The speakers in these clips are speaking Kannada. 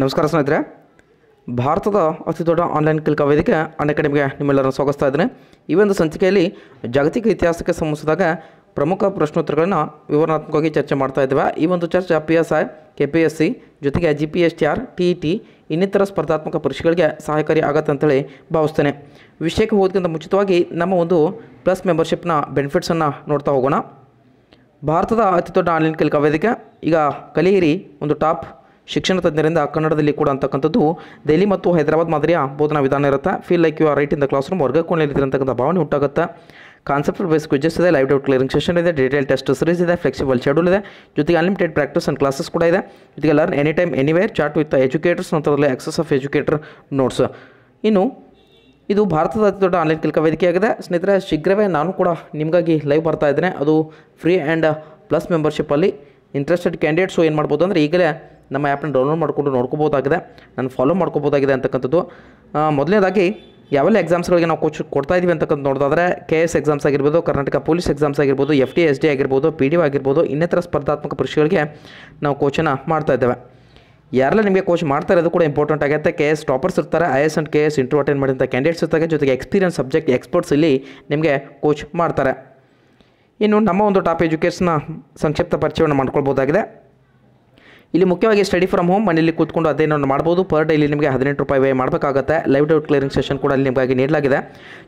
ನಮಸ್ಕಾರ ಸ್ನೇಹಿತರೆ ಭಾರತದ ಅತಿ ದೊಡ್ಡ ಆನ್ಲೈನ್ ಕಲಿಕಾ ವೇದಿಕೆ ಅನ್ ಅಕಾಡೆಮಿಗೆ ನಿಮ್ಮೆಲ್ಲರನ್ನು ಸ್ವಾಗತಿಸ್ತಾ ಇದ್ದೇನೆ ಈ ಒಂದು ಸಂಚಿಕೆಯಲ್ಲಿ ಜಾಗತಿಕ ಇತಿಹಾಸಕ್ಕೆ ಸಂಬಂಧಿಸಿದಾಗ ಪ್ರಮುಖ ಪ್ರಶ್ನೋತ್ತರಗಳನ್ನು ವಿವರಣಾತ್ಮಕವಾಗಿ ಚರ್ಚೆ ಮಾಡ್ತಾ ಇದ್ದೇವೆ ಈ ಒಂದು ಚರ್ಚೆ P S I K P S C ಜೊತೆಗೆ G P S T R T E T ಇನ್ನಿತರ ಸ್ಪರ್ಧಾತ್ಮಕ ಪರೀಕ್ಷೆಗಳಿಗೆ ಸಹಕಾರಿ ಆಗತ್ತೆ ಅಂತೇಳಿ ಭಾವಿಸ್ತೇನೆ ವಿಷಯಕ್ಕೆ ಹೋದಕ್ಕಿಂತ ಮುಚಿತವಾಗಿ ನಮ್ಮ ಒಂದು ಪ್ಲಸ್ ಮೆಂಬರ್ಶಿಪ್ನ ಬೆನಿಫಿಟ್ಸನ್ನು ನೋಡ್ತಾ ಹೋಗೋಣ ಭಾರತದ ಅತಿ ದೊಡ್ಡ ಆನ್ಲೈನ್ ಕಲಿಕಾ ವೇದಿಕೆ ಈಗ ಕಲಿಯಿರಿ ಒಂದು ಟಾಪ್ ಶಿಕ್ಷಣ ತಜ್ಞರಿಂದ ಕನ್ನಡದಲ್ಲಿ ಕೂಡ ಅಂತಕ್ಕಂಥದ್ದು ದೆಹಲಿ ಮತ್ತು ಹೈದರಾಬಾದ್ ಮಾದರಿಯ ಬೋಧನಾ ವಿಧಾನ ಇರುತ್ತೆ feel like you are right in the classroom ಅಂತಕ್ಕಂಥ ಭಾವನೆ ಹುಟ್ಟಾಗುತ್ತೆ ಕಾನ್ಸೆಪ್ಟ್ ಬೇಸ್ ಕ್ವಿಜಸ್ ಇದೆ ಲೈವ್ ಡೌಟ್ ಕ್ಲಿಯರಿಂಗ್ ಸೆಷನ್ ಇದೆ ಡೀಟೇಲ್ ಟೆಸ್ಟ್ ಸೀರೀಸ್ ಇದೆ ಫ್ಲೆಕ್ಸಿಬಲ್ ಶೆಡ್ಯೂಲ್ ಇದೆ ಜೊತೆಗೆ ಅನ್ಲಿಮಿಟೆಡ್ ಪ್ರಾಕ್ಟೀಸ್ ಆ್ಯಂಡ್ ಕ್ಲಾಸಸ್ ಕೂಡ ಇದೆ ಜೊತೆಗೆ learn any time anywhere chat with educators ಅಂತರಲ್ಲಿ ಆಕ್ಸಸ್ ಆಫ್ ಎಜುಕೇಟರ್ ನೋಟ್ಸ್ ಇನ್ನು ಇದು ಭಾರತದ ಅತಿ ದೊಡ್ಡ ಆನ್ಲೈನ್ ಕಲಿಕಾ ವೇದಿಕೆಯಾಗಿದೆ ಸ್ನೇಹಿತರೆ ಶೀಘ್ರವೇ ನಾನು ಕೂಡ ನಿಮಗಾಗಿ ಲೈವ್ ಬರ್ತಾ ಇದ್ದೇನೆ ಅದು ಫ್ರೀ ಆ್ಯಂಡ್ ಪ್ಲಸ್ ಮೆಂಬರ್ಶಿಪ್ಪಲ್ಲಿ ಇಂಟ್ರೆಸ್ಟೆಡ್ ಕ್ಯಾಂಡಿಡೇಟ್ಸು ಏನು ಮಾಡ್ಬೋದು ಅಂದರೆ ಈಗಲೇ ನಮ್ಮ ಆ್ಯಪ್ನ ಡೌನ್ಲೋಡ್ ಮಾಡಿಕೊಂಡು ನೋಡ್ಕೋಬೋದಾಗಿದೆ ನಾನು ಫಾಲೋ ಮಾಡ್ಕೋಬೋದಾಗಿದೆ ಅಂತಕ್ಕಂಥದ್ದು ಮೊದಲನೇದಾಗಿ ಯಾವೆಲ್ಲ ಎಕ್ಸಾಮ್ಸ್ಗಳಿಗೆ ನಾವು ಕೋಚ್ ಕೊಡ್ತಾ ಇದ್ದೀವಿ ಅಂತಕ್ಕಂಥ ನೋಡೋದಾದರೆ ಕೆ ಎಸ್ ಎಕ್ಸಾಮ್ಸ್ ಆಗಿರ್ಬೋದು ಕರ್ನಾಟಕ ಪೊಲೀಸ್ ಎಕ್ಸಾಮ್ಸ್ ಆಗಿರ್ಬೋದು ಎಫ್ ಟಿ ಎಸ್ ಡಿ ಆಗಿರ್ಬೋದು ಪಿ ಡಿ ಆಗಿರ್ಬೋದು ಇನ್ನಿತರ ಸ್ಪರ್ಧಾತ್ಮಕ ಪರೀಕ್ಷೆಗಳಿಗೆ ನಾವು ಕೋಚನ್ನು ಮಾಡ್ತಾ ಇದ್ದೇವೆ ಯಾರೆಲ್ಲ ನಿಮಗೆ ಕೋಚ್ ಮಾಡ್ತಾ ಇರೋದು ಕೂಡ ಇಂಪಾರ್ಟೆಂಟ್ ಆಗುತ್ತೆ ಕೆ ಎಸ್ ಟಾಪರ್ಸ್ ಇರ್ತಾರೆ I S and K S interview attend ಮಾಡಿದಂಥ ಕ್ಯಾಂಡಿಡೇಟ್ಸ್ ಇರ್ತಾರೆ ಜೊತೆಗೆ ಎಕ್ಸ್ಪೀರಿಯನ್ಸ್ ಸಬ್ಜೆಕ್ಟ್ ಎಕ್ಸ್ಪರ್ಟ್ಸ್ ಇಲ್ಲಿ ನಿಮಗೆ ಕೋಚ್ ಮಾಡ್ತಾರೆ ಇನ್ನು ನಮ್ಮ ಒಂದು ಟಾಪ್ ಎಜುಕೇಷನ್ನ ಸಂಕ್ಷಿಪ್ತ ಪರಿಚಯವನ್ನು ಮಾಡ್ಕೊಳ್ಬೋದಾಗಿದೆ ಇಲ್ಲಿ ಮುಖ್ಯವಾಗಿ ಸ್ಟಡಿ ಫ್ರಮ್ ಹೋಮ್ ಮನೆಯಲ್ಲಿ ಕೂತ್ಕೊಂಡು ಅಧ್ಯಯನವನ್ನು ಮಾಡ್ಬೋದು ಪರ್ ಡೇ ಇಲ್ಲಿ ನಿಮಗೆ ಹದಿನೆಂಟು ರೂಪಾಯಿ ವೇ ಮಾಡಬೇಕಾಗುತ್ತೆ ಲೈವ್ ಡೌಟ್ ಕ್ಲಿಯರಿಂಗ್ ಸೆಷನ್ ಕೂಡ ಇಲ್ಲಿ ನಿಮಗಾಗಿ ನೀಡಲಾಗಿದೆ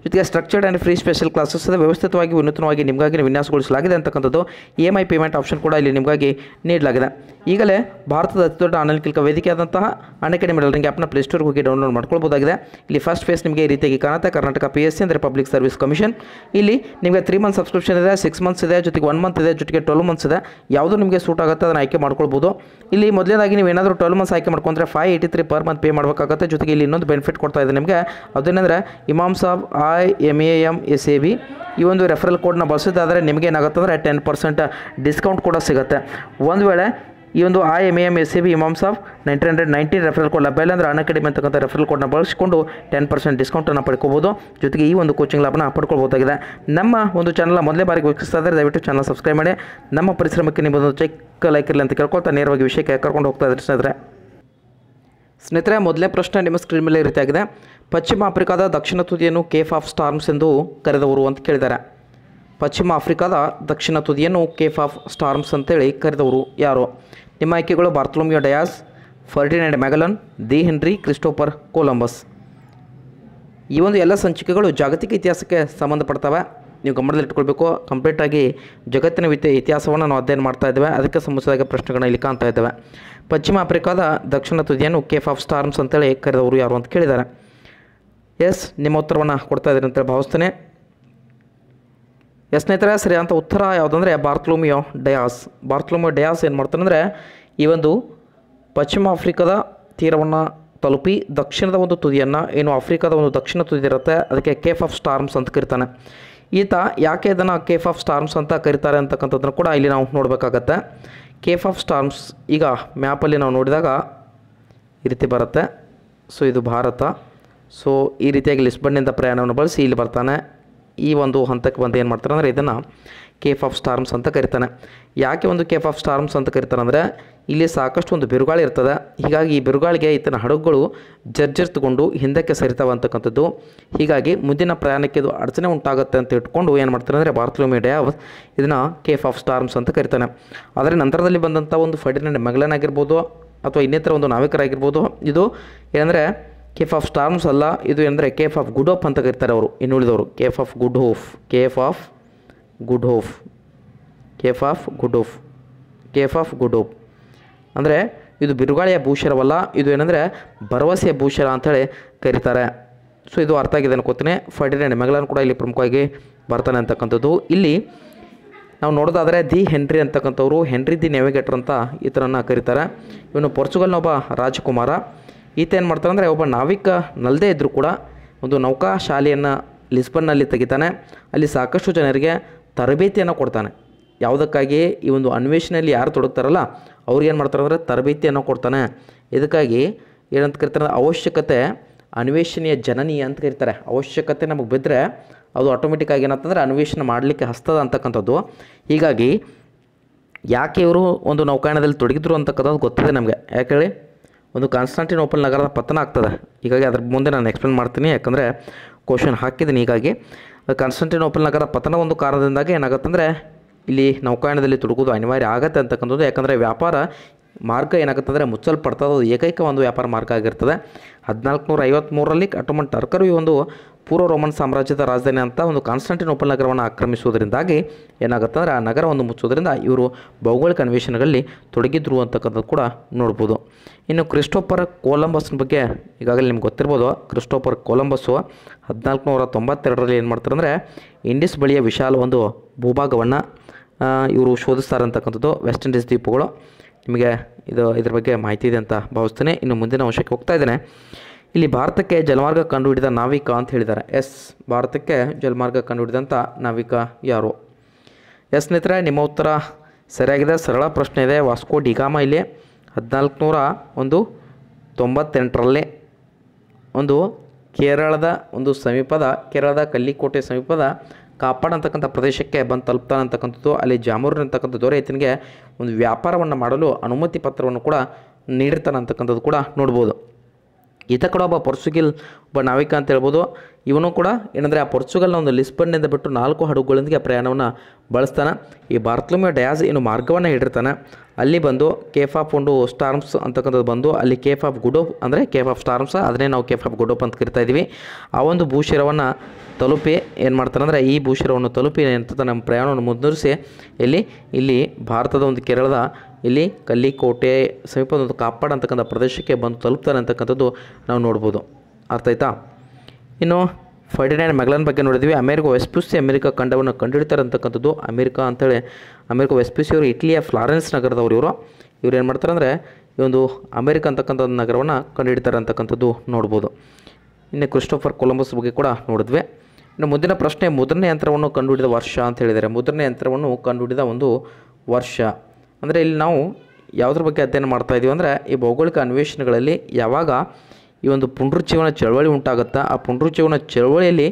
ಜೊತೆಗೆ structured and free special classes ವ್ಯವಸ್ಥಿತವಾಗಿ ವಿನೂತನವಾಗಿ ನಿಮಗಾಗಿ ವಿನ್ಯಾಸಗೊಳಿಸಲಾಗಿದೆ ಅಂತಕ್ಕಂಥದ್ದು E M I payment option ಕೂಡ ಇಲ್ಲಿ ನಿಮಗಾಗಿ ನೀಡಲಾಗಿದೆ ಈಗಲೇ ಭಾರತದ ದೊಡ್ಡ ಅನಲಿಕಲಿಕ ವೇದಿಕೆಯಾದಂತಹ ಅಣೆಕಡೆ ರಿಂಗ್ ಆ್ಯಪ್ನ ಪ್ಲೇಸ್ಟೋರ್ಗೆ ಹೋಗಿ ಡೌನ್ಲೋಡ್ ಮಾಡ್ಕೊಳ್ಬೋದಾಗಿದೆ ಇಲ್ಲಿ ಫಸ್ಟ್ ಫೇಸ್ ನಿಮಗೆ ಈ ರೀತಿಯಾಗಿ ಕಾಣುತ್ತೆ ಕರ್ನಾಟಕ ಪಿ ಎಸ್ ಸಿ ಅಂದರೆ ಪಬ್ಲಿಕ್ ಸರ್ವಿಸ್ ಕಮಿಷನ್ ಇಲ್ಲಿ ನಿಮಗೆ ತ್ರೀ ಮಂತ್ ಸಬ್ಸ್ಕ್ರಿಪ್ಷನ್ ಇದೆ ಸಿಕ್ಸ್ ಮಂತ್ಸ್ ಇದೆ ಜೊತೆಗೆ ಒನ್ ಮಂತ್ ಇದೆ ಜೊತೆಗೆ ಟ್ವೆಲ್ ಮಂತ್ಸ್ ಇದೆ ಯಾವುದು ನಿಮಗೆ ಸೂಟ್ ಆಗುತ್ತೆ ಅದನ್ನು ಆಯ್ಕೆ ಮಾಡ್ಕೊಳ್ಬೋದು ಇಲ್ಲಿ ಮೊದಲೇದಾಗಿ ನೀವು ಏನಾದರೂ ಟ್ವೆಲ್ ಮಂತ್ಸ್ ಆಯ್ಕೆ ಮಾಡ್ಕೊಂಡ್ರೆ five eighty three per month pay ಮಾಡಬೇಕಾಗುತ್ತೆ ಜೊತೆಗೆ ಇಲ್ಲಿ ಇನ್ನೊಂದು ಬೆನಿಫಿಟ್ ಕೊಡ್ತಾ ಇದೆ ನಿಮಗೆ ಅದೇನೆಂದರೆ Imam Saab I M A M S A B ಈ ಒಂದು ರೆಫರಲ್ ಕೋಡ್ನ ಬಳಸಿದ್ದಾದರೆ ಏನಾಗುತ್ತೆ ಅಂದರೆ ಟೆನ್ ಪರ್ಸೆಂಟ್ ಡಿಸ್ಕೌಂಟ್ ಕೂಡ ಸಿಗುತ್ತೆ ಒಂದು ವೇಳೆ ಈ ಒಂದು I M M S C B Imams of nineteen hundred nineteen referral code ಲಭ್ಯ ಅಂದರೆ ಅಣ್ಣ ಅಂತಕ್ಕಂಥ ರೆಫರಲ್ ಕೋಡ್ನ ಬಳಸಿಕೊಂಡು ಟೆನ್ ಪರ್ಸೆಂಟ್ ಡಿಸ್ಕೌಂಟನ್ನು ಪಡ್ಕೋಬೋದು ಜೊತೆಗೆ ಈ ಒಂದು ಕೋಚಿಂಗ್ ಲಾಭನ ಪಡ್ಕೊಳ್ಬೋದಾಗಿದೆ ನಮ್ಮ ಒಂದು ಚಾನಲ್ ಮೊದಲೇ ಬಾರಿಗೆ ವೀಕ್ಷಿಸ್ತಾ ಇದ್ದರೆ ದಯವಿಟ್ಟು ಚಾನಲ್ ಸಬ್ಸ್ಕ್ರೈಬ್ ಮಾಡಿ ನಮ್ಮ ಪರಿಶ್ರಮಕ್ಕೆ ನಿಮ್ಮೊಂದು ಚೆಕ್ ಲೈಕ್ ಇರಲಿ ಅಂತ ಕೇಳ್ಕೊಳ್ತಾ ನೇರವಾಗಿ ವಿಷಯಕ್ಕೆ ಕರ್ಕೊಂಡು ಹೋಗ್ತಾ ಇದ್ರೆ ಸ್ನೇಹಿತರೆ ಸ್ನೇಹಿತರೆ ಮೊದಲೇ ಪ್ರಶ್ನೆ ನಿಮ್ಮ ಸ್ಕ್ರೀನ್ ಮೇಲೆ ರೀತಿಯಾಗಿದೆ ಪಶ್ಚಿಮ ಆಫ್ರಿಕಾದ ದಕ್ಷಿಣ ತುದಿಯನ್ನು ಕೇಫ್ ಆಫ್ ಸ್ಟಾರ್ಮ್ಸ್ ಎಂದು ಕರೆದವರು ಅಂತ ಕೇಳಿದ್ದಾರೆ ಪಶ್ಚಿಮ ಆಫ್ರಿಕಾದ ದಕ್ಷಿಣ ತುದಿಯನ್ನು ಕೇಫ್ ಆಫ್ ಸ್ಟಾರ್ಮ್ಸ್ ಅಂತೇಳಿ ಕರೆದವರು ಯಾರು ನಿಮ್ಮ ಆಯ್ಕೆಗಳು Bartholomew Dias Ferdinand Magellan the Henry Christopher Columbus ಈ ಒಂದು ಎಲ್ಲ ಸಂಚಿಕೆಗಳು ಜಾಗತಿಕ ಇತಿಹಾಸಕ್ಕೆ ಸಂಬಂಧಪಡ್ತವೆ ನೀವು ಗಮನದಲ್ಲಿಟ್ಕೊಳ್ಬೇಕು ಕಂಪ್ಲೀಟಾಗಿ ಜಗತ್ತಿನ ವಿತ ಇತಿಹಾಸವನ್ನು ನಾವು ಅಧ್ಯಯನ ಮಾಡ್ತಾ ಇದ್ದೇವೆ ಅದಕ್ಕೆ ಸಂಬಂಧಿಸಿದಾಗ ಪ್ರಶ್ನೆಗಳನ್ನ ಇಲ್ಲಿ ಕಾಣ್ತಾ ಇದ್ದೇವೆ ಪಶ್ಚಿಮ ಆಫ್ರಿಕಾದ ದಕ್ಷಿಣ ತುದಿಯನ್ನು ಕೇಫ್ ಆಫ್ ಸ್ಟಾರ್ಮ್ಸ್ ಅಂತೇಳಿ ಕರೆದವರು ಯಾರು ಅಂತ ಕೇಳಿದ್ದಾರೆ ಎಸ್ ನಿಮ್ಮ ಉತ್ತರವನ್ನು ಕೊಡ್ತಾ ಇದ್ದೀರಿ ಅಂತೇಳಿ ಭಾವಿಸ್ತೇನೆ ಎಸ್ ಸ್ನೇಹಿತರೆ ಅಂತ ಉತ್ತರ ಯಾವುದಂದರೆ ಬಾರ್ತ್ಲೋಮಿಯೋ ಡಯಾಸ್ ಬಾರ್ತ್ಲೋಮಿಯೋ ಡಯಾಸ್ ಏನು ಅಂದರೆ ಈ ಒಂದು ಪಶ್ಚಿಮ ಆಫ್ರಿಕಾದ ತೀರವನ್ನು ತಲುಪಿ ದಕ್ಷಿಣದ ಒಂದು ತುದಿಯನ್ನು ಏನು ಆಫ್ರಿಕಾದ ಒಂದು ದಕ್ಷಿಣ ತುದಿ ಇರುತ್ತೆ ಅದಕ್ಕೆ ಕೇಫ್ ಆಫ್ ಸ್ಟಾರ್ಮ್ಸ್ ಅಂತ ಕರಿತಾನೆ ಈತ ಯಾಕೆ ಇದನ್ನು ಕೇಫ್ ಆಫ್ ಸ್ಟಾರ್ಮ್ಸ್ ಅಂತ ಕರೀತಾರೆ ಅಂತಕ್ಕಂಥದ್ದನ್ನು ಕೂಡ ಇಲ್ಲಿ ನಾವು ನೋಡಬೇಕಾಗತ್ತೆ ಕೇಫ್ ಆಫ್ ಸ್ಟಾರ್ಮ್ಸ್ ಈಗ ಮ್ಯಾಪಲ್ಲಿ ನಾವು ನೋಡಿದಾಗ ಈ ರೀತಿ ಬರುತ್ತೆ ಸೊ ಇದು ಭಾರತ ಸೊ ಈ ರೀತಿಯಾಗಿ ಲಿಸ್ಬನ್ನಿಂದ ಪ್ರಯಾಣವನ್ನು ಬಳಸಿ ಇಲ್ಲಿ ಬರ್ತಾನೆ ಈ ಒಂದು ಹಂತಕ್ಕೆ ಬಂದು ಏನು ಮಾಡ್ತಾರೆ ಅಂದರೆ ಇದನ್ನು ಕೇಫ್ ಆಫ್ ಸ್ಟಾರ್ಮ್ಸ್ ಅಂತ ಕರಿತಾನೆ ಯಾಕೆ ಒಂದು ಕೇಫ್ ಆಫ್ ಸ್ಟಾರ್ಮ್ಸ್ ಅಂತ ಕರಿತಾರೆ ಅಂದರೆ ಇಲ್ಲಿ ಸಾಕಷ್ಟು ಒಂದು ಬಿರುಗಾಳಿ ಇರ್ತದೆ ಹೀಗಾಗಿ ಈ ಬಿರುಗಾಳಿಗೆ ಈತನ ಹಡಗುಗಳು ಜರ್ಜರ್ತುಕೊಂಡು ಹಿಂದಕ್ಕೆ ಸರಿತಾವೆ ಅಂತಕ್ಕಂಥದ್ದು ಹೀಗಾಗಿ ಮುಂದಿನ ಪ್ರಯಾಣಕ್ಕೆ ಇದು ಅಡಚಣೆ ಉಂಟಾಗುತ್ತೆ ಅಂತ ಇಟ್ಕೊಂಡು ಏನು ಮಾಡ್ತಾರೆ ಅಂದರೆ ಬಾರ್ಥಲೋಮಿ ಡ್ಯಾವ್ ಇದನ್ನು ಕೇಫ್ ಆಫ್ ಸ್ಟಾರ್ಮ್ಸ್ ಅಂತ ಕರಿತಾನೆ ಆದರೆ ನಂತರದಲ್ಲಿ ಬಂದಂಥ ಒಂದು ಫರ್ಡಿನೆಂಡ್ ಮೆಗ್ಲನ್ ಆಗಿರ್ಬೋದು ಅಥವಾ ಇನ್ನಿತರ ಒಂದು ನಾವಿಕರಾಗಿರ್ಬೋದು ಇದು ಏನಂದರೆ ಕೇಫ್ ಆಫ್ ಸ್ಟಾರ್ಮ್ಸ್ ಅಲ್ಲ ಇದು ಅಂದರೆ ಕೇಫ್ ಆಫ್ ಗುಡ್ ಹೋಪ್ ಅಂತ ಕರೀತಾರೆ ಅವರು ಇನ್ನುಳಿದವರು cape of good hope cape of good hope cape of good hope cape of good hope ಅಂದರೆ ಇದು ಬಿರುಗಾಳಿಯ ಭೂಷರವಲ್ಲ ಇದು ಏನಂದರೆ ಭರವಸೆಯ ಭೂಷರ ಅಂತೇಳಿ ಕರೀತಾರೆ ಸೊ ಇದು ಅರ್ಥ ಆಗಿದೆ ಅನ್ಕೋತೀನಿ ಫರ್ಡಿನೆಂಡ್ ಮೆಗಲನ್ ಕೂಡ ಇಲ್ಲಿ ಪ್ರಮುಖವಾಗಿ ಬರ್ತಾನೆ ಅಂತಕ್ಕಂಥದ್ದು ಇಲ್ಲಿ ನಾವು ನೋಡೋದಾದರೆ ದಿ ಹೆನ್ರಿ ಅಂತಕ್ಕಂಥವ್ರು ಹೆನ್ರಿ ದಿ ನೆವಿಗೇಟರ್ ಅಂತ ಈತನನ್ನು ಕರೀತಾರೆ ಇವನು ಪೋರ್ಚುಗಲ್ನ ಒಬ್ಬ ರಾಜಕುಮಾರ ಈತ ಏನು ಮಾಡ್ತಾನೆ ಅಂದರೆ ಒಬ್ಬ ನಾವಿಕ ನಲ್ಲದೇ ಇದ್ದರೂ ಕೂಡ ಒಂದು ನೌಕಾ ಶಾಲೆಯನ್ನು ಲಿಸ್ಬನ್ನಲ್ಲಿ ತೆಗಿತಾನೆ ಅಲ್ಲಿ ಸಾಕಷ್ಟು ಜನರಿಗೆ ತರಬೇತಿಯನ್ನು ಕೊಡ್ತಾನೆ ಯಾವುದಕ್ಕಾಗಿ ಈ ಒಂದು ಅನ್ವೇಷಣೆಯಲ್ಲಿ ಯಾರು ತೊಡಗ್ತಾರಲ್ಲ ಅವ್ರಿಗೆ ಏನು ಮಾಡ್ತಾರೆ ಅಂದರೆ ತರಬೇತಿಯನ್ನು ಕೊಡ್ತಾನೆ ಇದಕ್ಕಾಗಿ ಏನಂತ ಕರಿತಾರೆ ಅವಶ್ಯಕತೆ ಅನ್ವೇಷಣೆಯ ಜನನಿ ಅಂತ ಕರಿತಾರೆ ಅವಶ್ಯಕತೆ ನಮಗೆ ಬಿದ್ದರೆ ಅದು ಆಟೋಮೆಟಿಕ್ಕಾಗಿ ಏನಂತಂದರೆ ಅನ್ವೇಷಣೆ ಮಾಡಲಿಕ್ಕೆ ಹಸ್ತದ ಅಂತಕ್ಕಂಥದ್ದು ಹೀಗಾಗಿ ಯಾಕೆ ಇವರು ಒಂದು ನೌಕಾಯಣದಲ್ಲಿ ತೊಡಗಿದ್ರು ಅಂತಕ್ಕಂಥದ್ದು ಗೊತ್ತಿದೆ ನಮಗೆ ಯಾಕೆ ಹೇಳಿ ಒಂದು ಕಾನ್ಸ್ಟಾಂಟಿನೋಪಲ್ ನಗರದ ಪತನ ಆಗ್ತದೆ ಹೀಗಾಗಿ ಅದ್ರ ಮುಂದೆ ನಾನು ಎಕ್ಸ್ಪ್ಲೇನ್ ಮಾಡ್ತೀನಿ ಯಾಕಂದರೆ ಕ್ವಶನ್ ಹಾಕಿದ್ದೀನಿ ಹೀಗಾಗಿ ಕಾನ್ಸ್ಟಾಂಟಿನೋಪಲ್ ನಗರ ಪತನ ಒಂದು ಕಾರಣದಿಂದಾಗಿ ಏನಾಗುತ್ತಂದರೆ ಇಲ್ಲಿ ನೌಕಾಯಣದಲ್ಲಿ ತುಡುಕೋದು ಅನಿವಾರ್ಯ ಆಗತ್ತೆ ಅಂತಕ್ಕಂಥದ್ದು ಯಾಕಂದರೆ ವ್ಯಾಪಾರ ಮಾರ್ಗ ಏನಾಗುತ್ತಂದರೆ ಮುಚ್ಚಲ್ಪಡ್ತದೆ ಅದು ಏಕೈಕ ಒಂದು ವ್ಯಾಪಾರ ಮಾರ್ಗ ಆಗಿರ್ತದೆ ಹದಿನಾಲ್ಕು ನೂರ ಐವತ್ತ್ಮೂರರಲ್ಲಿ ಅಟೋಮನ್ ಟರ್ಕರು ಈ ಒಂದು ಪೂರ್ವ ರೋಮನ್ ಸಾಮ್ರಾಜ್ಯದ ರಾಜಧಾನಿ ಅಂತ ಒಂದು ಕಾನ್ಸ್ಟಂಟಿನೋಪಲ್ ಉಪನಗರವನ್ನು ಆಕ್ರಮಿಸುವುದರಿಂದಾಗಿ ಏನಾಗುತ್ತೆ ಅಂದರೆ ಆ ನಗರವನ್ನು ಮುಚ್ಚೋದ್ರಿಂದ ಇವರು ಭೌಗೋಳಿಕ ಅನ್ವೇಷಣೆಗಳಲ್ಲಿ ತೊಡಗಿದ್ರು ಅಂತಕ್ಕಂಥದ್ದು ಕೂಡ ನೋಡ್ಬೋದು ಇನ್ನು ಕ್ರಿಸ್ಟೋಪರ್ ಕೊಲಂಬಸ್ನ ಬಗ್ಗೆ ಈಗಾಗಲೇ ನಿಮ್ಗೆ ಗೊತ್ತಿರ್ಬೋದು ಕ್ರಿಸ್ಟೋಪರ್ ಕೊಲಂಬಸ್ಸು ಹದಿನಾಲ್ಕು ನೂರ ತೊಂಬತ್ತೆರಡರಲ್ಲಿ ಏನು ಮಾಡ್ತಾರೆ ಅಂದರೆ ಇಂಡೀಸ್ ಬಳಿಯ ವಿಶಾಲ ಒಂದು ಭೂಭಾಗವನ್ನು ಇವರು ಶೋಧಿಸ್ತಾರೆ ವೆಸ್ಟ್ ಇಂಡೀಸ್ ದ್ವೀಪಗಳು ನಿಮಗೆ ಇದು ಇದ್ರ ಬಗ್ಗೆ ಮಾಹಿತಿ ಇದೆ ಅಂತ ಭಾವಿಸ್ತೇನೆ ಇನ್ನು ಮುಂದಿನ ಅಂಶಕ್ಕೆ ಹೋಗ್ತಾ ಇದ್ದೇನೆ ಇಲ್ಲಿ ಭಾರತಕ್ಕೆ ಜಲಮಾರ್ಗ ಕಂಡುಹಿಡಿದ ನಾವಿಕ ಅಂತ ಹೇಳಿದ್ದಾರೆ ಎಸ್ ಭಾರತಕ್ಕೆ ಜಲಮಾರ್ಗ ಕಂಡುಹಿಡಿದಂಥ ನಾವಿಕ ಯಾರು ಎಸ್ ಸ್ನೇಹಿತರೆ ನಿಮ್ಮ ಉತ್ತರ ಸರಿಯಾಗಿದೆ ಸರಳ ಪ್ರಶ್ನೆ ಇದೆ ವಾಸ್ಕೋ ಡಿಗಾಮ ಇಲ್ಲಿ ಹದಿನಾಲ್ಕುನೂರ ಒಂದು ತೊಂಬತ್ತೆಂಟರಲ್ಲಿ ಒಂದು ಕೇರಳದ ಒಂದು ಸಮೀಪದ ಕೇರಳದ ಕಲ್ಲಿಕೋಟೆ ಸಮೀಪದ ಕಾಪಾಡ್ ಅಂತಕ್ಕಂಥ ಪ್ರದೇಶಕ್ಕೆ ಬಂದು ತಲುಪ್ತಾನೆ ಅಂತಕ್ಕಂಥದ್ದು ಅಲ್ಲಿ ಜಾಮೂರು ಅಂತಕ್ಕಂಥ ಈತನಿಗೆ ಒಂದು ವ್ಯಾಪಾರವನ್ನು ಮಾಡಲು ಅನುಮತಿ ಪತ್ರವನ್ನು ಕೂಡ ನೀಡಿರ್ತಾನೆ ಅಂತಕ್ಕಂಥದ್ದು ಕೂಡ ನೋಡ್ಬೋದು ಈತ ಕೂಡ ಒಬ್ಬ ಪೊರ್ಚುಗಿಲ್ ಒಬ್ಬ ನಾವಿಕ ಅಂತ ಹೇಳ್ಬೋದು ಇವನು ಕೂಡ ಏನಂದರೆ ಆ ಪೊರ್ಚುಗಲ್ನ ಒಂದು ಲಿಸ್ಬನ್ನಿಂದ ಬಿಟ್ಟು ನಾಲ್ಕು ಹಡಗುಗಳೊಂದಿಗೆ ಪ್ರಯಾಣವನ್ನು ಬಳಸ್ತಾನೆ ಈ ಬಾರ್ತ್ಲೊಮಿಯೋ ಡ್ಯಾಸ್ ಏನು ಮಾರ್ಗವನ್ನು ಹಿಡಿರ್ತಾನೆ ಅಲ್ಲಿ ಬಂದು ಕೇಫ್ ಆಫ್ ಒಂದು ಸ್ಟಾರ್ಮ್ಸ್ ಅಂತಕ್ಕಂಥದ್ದು ಬಂದು ಅಲ್ಲಿ ಕೇಫ್ ಆಫ್ ಗುಡೋಪ್ ಅಂದರೆ ಕೇಫ್ ಆಫ್ ಸ್ಟಾರ್ಮ್ಸ್ ಅದನ್ನೇ ನಾವು ಕೇಫ್ ಆಫ್ ಗುಡೋಪ್ ಅಂತ ಕರಿತಾ ಇದ್ದೀವಿ ಆ ಒಂದು ಭೂಶಿರವನ್ನು ತಲುಪಿ ಏನು ಮಾಡ್ತಾನೆ ಅಂದರೆ ಈ ಭೂಶಿರವನ್ನು ತಲುಪಿ ಅಂತ ನಮ್ಮ ಪ್ರಯಾಣವನ್ನು ಮುಂದುವರಿಸಿ ಇಲ್ಲಿ ಇಲ್ಲಿ ಭಾರತದ ಒಂದು ಕೇರಳದ ಇಲ್ಲಿ ಕಲ್ಲಿಕೋಟೆ ಸಮೀಪದ ಒಂದು ಕಾಪಾಡ ಅಂತಕ್ಕಂಥ ಪ್ರದೇಶಕ್ಕೆ ಬಂದು ತಲುಪ್ತಾರೆ ಅಂತಕ್ಕಂಥದ್ದು ನಾವು ನೋಡ್ಬೋದು ಅರ್ಥ ಆಯ್ತಾ ಇನ್ನು ನೈನ್ ಮೆಗಳನ್ ಬಗ್ಗೆ ನೋಡಿದ್ವಿ ಅಮೆರಿಕ ವೆಸ್ಪುಸಿ ಅಮೆರಿಕ ಖಂಡವನ್ನು ಕಂಡುಹಿಡ್ತಾರೆ ಅಂತಕ್ಕಂಥದ್ದು ಅಮೆರಿಕ ಅಂತೇಳಿ ಅಮೆರಿಕ ವೆಸ್ಪ್ಯೂಸಿ ಅವರು ಇಟ್ಲಿಯ ಫ್ಲಾರೆನ್ಸ್ ನಗರದವರು ಇವರು ಇವ್ರು ಏನು ಮಾಡ್ತಾರೆ ಅಂದರೆ ಈ ಒಂದು ಅಮೆರಿಕ ಅಂತಕ್ಕಂಥ ನಗರವನ್ನು ಕಂಡುಹಿಡ್ತಾರೆ ಅಂತಕ್ಕಂಥದ್ದು ನೋಡ್ಬೋದು ಇನ್ನು ಕ್ರಿಸ್ಟೋಫರ್ ಕೊಲಂಬಸ್ ಬಗ್ಗೆ ಕೂಡ ನೋಡಿದ್ವಿ ಇನ್ನು ಮುಂದಿನ ಪ್ರಶ್ನೆ ಮುದ್ರಣ ಯಂತ್ರವನ್ನು ಕಂಡುಹಿಡಿದ ವರ್ಷ ಅಂತ ಹೇಳಿದ್ದಾರೆ ಮುದ್ರಣ ಯಂತ್ರವನ್ನು ಕಂಡುಹಿಡಿದ ಒಂದು ವರ್ಷ ಅಂದರೆ ಇಲ್ಲಿ ನಾವು ಯಾವುದ್ರ ಬಗ್ಗೆ ಅಧ್ಯಯನ ಮಾಡ್ತಾ ಇದ್ದೀವಿ ಅಂದರೆ ಈ ಭೌಗೋಳಿಕ ಅನ್ವೇಷಣೆಗಳಲ್ಲಿ ಯಾವಾಗ ಈ ಒಂದು ಪುನರುಜ್ಜೀವನ ಚಳವಳಿ ಉಂಟಾಗುತ್ತಾ ಆ ಪುನರುಜ್ಜೀವನ ಚಳವಳಿಯಲ್ಲಿ